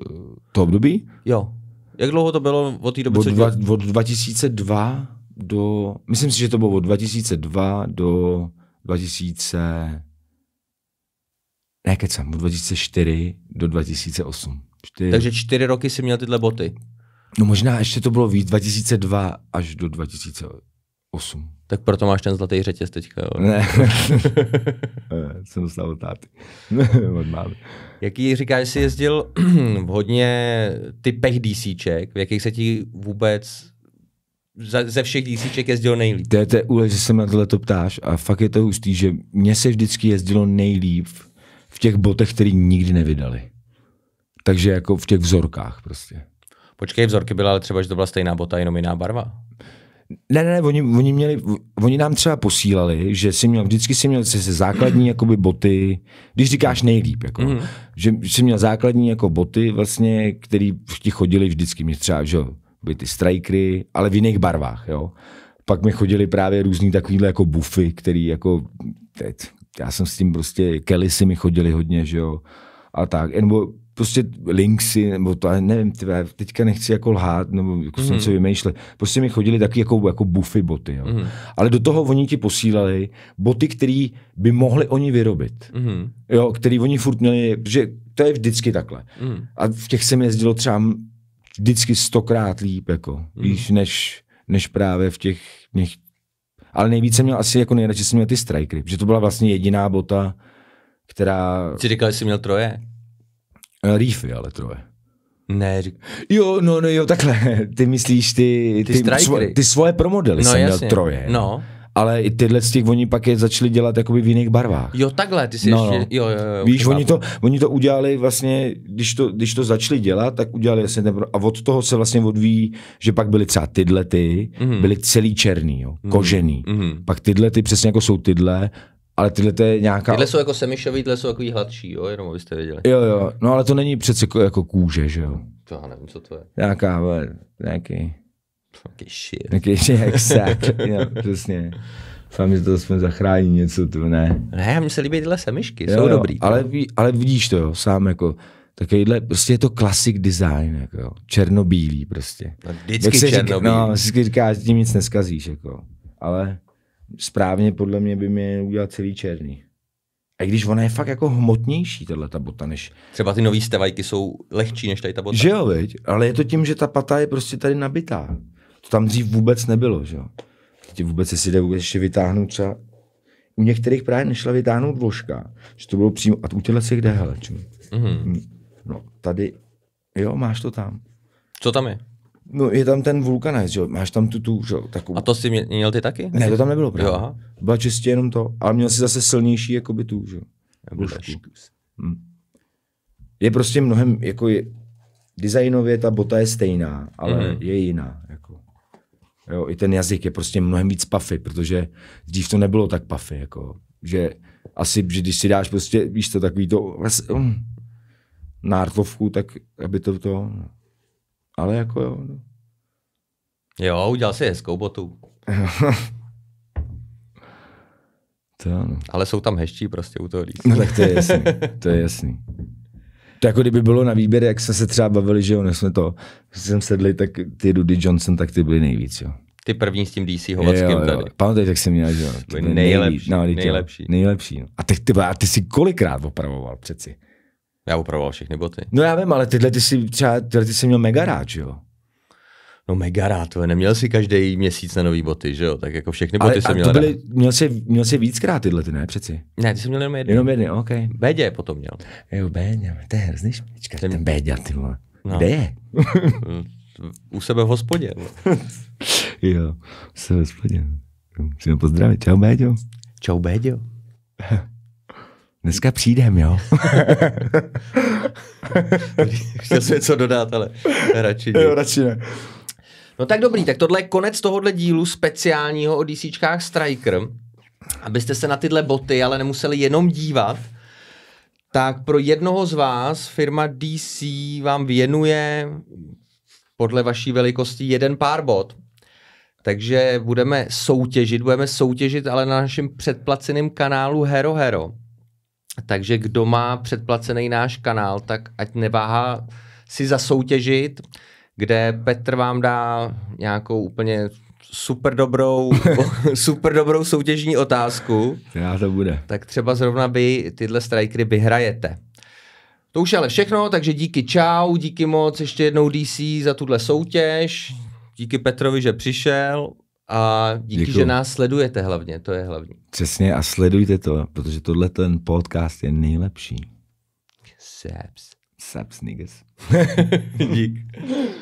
to období? Jo. Jak dlouho to bylo od té doby, od co dva, tě... Od 2002 do, myslím si, že to bylo od 2002 do 2000, ne kecám, od 2004 do 2008. 4. Takže čtyři roky si měl tyhle boty. No možná ještě to bylo víc, 2002 až do 2000, Osm. Tak proto máš ten zlatý řetěz teďka. Jo? Ne, eh, jsem dostal od táty. od mámy. Jaký říkáš, jsi jezdil hodně typech DCček, v jakých se ti vůbec ze všech DCček jezdil nejlíp? To je, to je že se na tohle to ptáš a fakt je to hustý, že mně se vždycky jezdilo nejlíp v těch botech, který nikdy nevydali. Takže jako v těch vzorkách prostě. Počkej, vzorky byla ale třeba, že to byla stejná bota, jenom jiná barva. Ne, ne, ne, oni, oni, měli, oni nám třeba posílali, že si měl, vždycky si měl se, se základní jakoby boty, když říkáš nejlíp, jako, mm. že si měl základní jako boty vlastně, který ti chodili vždycky, mě třeba, že byly ty strikery, ale v jiných barvách, jo. Pak mi chodili právě různý takovýhle jako bufy, který jako, teď, já jsem s tím prostě, Kelly si mi chodili hodně, že jo, a tak, nebo prostě linksy, nebo to, nevím, tyvá, teďka nechci jako lhát, nebo jako mm. něco mhm. vymýšlet. Prostě mi chodili taky jako, jako bufy boty. Jo. Mm. Ale do toho oni ti posílali boty, které by mohli oni vyrobit. Mm. Jo, který oni furt měli, že to je vždycky takhle. Mm. A v těch mi jezdilo třeba vždycky stokrát líp, jako, mm. víš, než, než právě v těch, těch ale nejvíc jsem měl asi jako nejradši jsem měl ty strikery, že to byla vlastně jediná bota, která... Ty říkal, že jsi měl troje? Eh, Reefy, ale troje. Ne, řík... Jo, no, no jo, takhle. Ty myslíš ty, ty, ty, svo, ty svoje promodely no, jsem jasně. měl troje. No. Ale i tyhle z těch, oni pak je začali dělat jakoby v jiných barvách. Jo, takhle, ty si no, ještě, no. jo, jo, jo. Víš, oni to, oni to udělali vlastně, když to, když to začali dělat, tak udělali vlastně ten, a od toho se vlastně odvíjí, že pak byly třeba tyhle ty, mm-hmm. byly celý černý, jo, mhm. kožený. Mm-hmm. Pak tyhle ty, přesně jako jsou tyhle, ale tyhle to je nějaká... Tyhle jsou jako semišový, tyhle jsou takový hladší, jo, jenom abyste věděli. Jo, jo, no ale to není přece jako, jako kůže, že jo. To já nevím, co to je. Nějaká, nějaký... Nějaký shit. Nějaký shit, sack, jo, přesně. Sám, že to jsme zachrání něco, to ne. Ne, já mi se líbí tyhle semišky, jo, jsou jo, dobrý. Ale, no. ví, ale vidíš to, jo, sám jako, takovýhle, prostě je to klasik design, jako, černobílý prostě. No, vždycky Jak se černobílý. Říká, no, vždycky že tím nic neskazíš, jako, ale správně podle mě by mě udělal celý černý. A když ona je fakt jako hmotnější, tahle ta bota, než... Třeba ty nové stevajky jsou lehčí než tady ta bota. Že jo, viď? ale je to tím, že ta pata je prostě tady nabitá. To tam dřív vůbec nebylo, že jo. Teď vůbec si jde vůbec ještě vytáhnout třeba... U některých právě nešla vytáhnout vložka, že to bylo přímo... A u těle se kde, hele, Mm-hmm. No, tady... Jo, máš to tam. Co tam je? No, je tam ten že jo. Máš tam tu, tu že, takovou... A to jsi mě, měl ty taky? Ne, to tam nebylo právě. Jo, aha. Byla čistě jenom to. Ale měl jsi zase silnější, jako by tu, že. Hmm. Je prostě mnohem, jako je, designově ta bota je stejná, ale mm. je jiná, jako. Jo, i ten jazyk je prostě mnohem víc puffy, protože dřív to nebylo tak puffy jako, že asi, že když si dáš prostě, víš to, takový to, um, hm, nártovku, tak aby to to, no. Ale jako jo. No. Jo, udělal si hezkou botu. to ano. Ale jsou tam heští prostě u toho lístku. No tak to je jasný, to je jasný. To jako kdyby bylo na výběr, jak jsme se třeba bavili, že jo, než jsme to, když jsem sedli, tak ty Rudy Johnson, tak ty byly nejvíc, jo. Ty první s tím DC Hovackým tady. Pamatuješ, jak jsem měl, že jo. Nejlepší, nejlepší. No, nejlepší. nejlepší no. A, ty, ty, a ty si kolikrát opravoval přeci. Já upravoval všechny boty. No já vím, ale tyhle ty si třeba, tyhle ty si měl mega rád, jo? No mega rád, to neměl si každý měsíc na nový boty, že jo? Tak jako všechny boty ale, jsem měl. byly, rád. měl, jsi, měl jsi víckrát tyhle, ty ne, přeci? Ne, ty jsem měl jenom jedny. Jenom jedny, OK. Bédě potom měl. Jo, Bédě, to je hrozný špička, ten, ten Bédě, ty vole. No. Kde je? U sebe v hospodě. jo, u sebe v hospodě. Musíme pozdravit. Čau, Béďo. Čau, Béďo. Dneska přijdem, jo. Chtěl jsem něco dodat, ale radši ne. Jo, radši ne. No tak dobrý, tak tohle je konec tohohle dílu speciálního o DCčkách Striker. Abyste se na tyhle boty ale nemuseli jenom dívat, tak pro jednoho z vás firma DC vám věnuje podle vaší velikosti jeden pár bot. Takže budeme soutěžit, budeme soutěžit ale na našem předplaceném kanálu Hero Hero. Takže kdo má předplacený náš kanál, tak ať neváhá si zasoutěžit, kde Petr vám dá nějakou úplně super dobrou, super dobrou soutěžní otázku. Já to bude. Tak třeba zrovna vy tyhle strikery vyhrajete. To už je ale všechno, takže díky čau, díky moc ještě jednou DC za tuhle soutěž, díky Petrovi, že přišel. A díky, Děkuju. že nás sledujete hlavně, to je hlavní. Přesně a sledujte to, protože tohle ten podcast je nejlepší. Saps. Saps, niggas. Dík.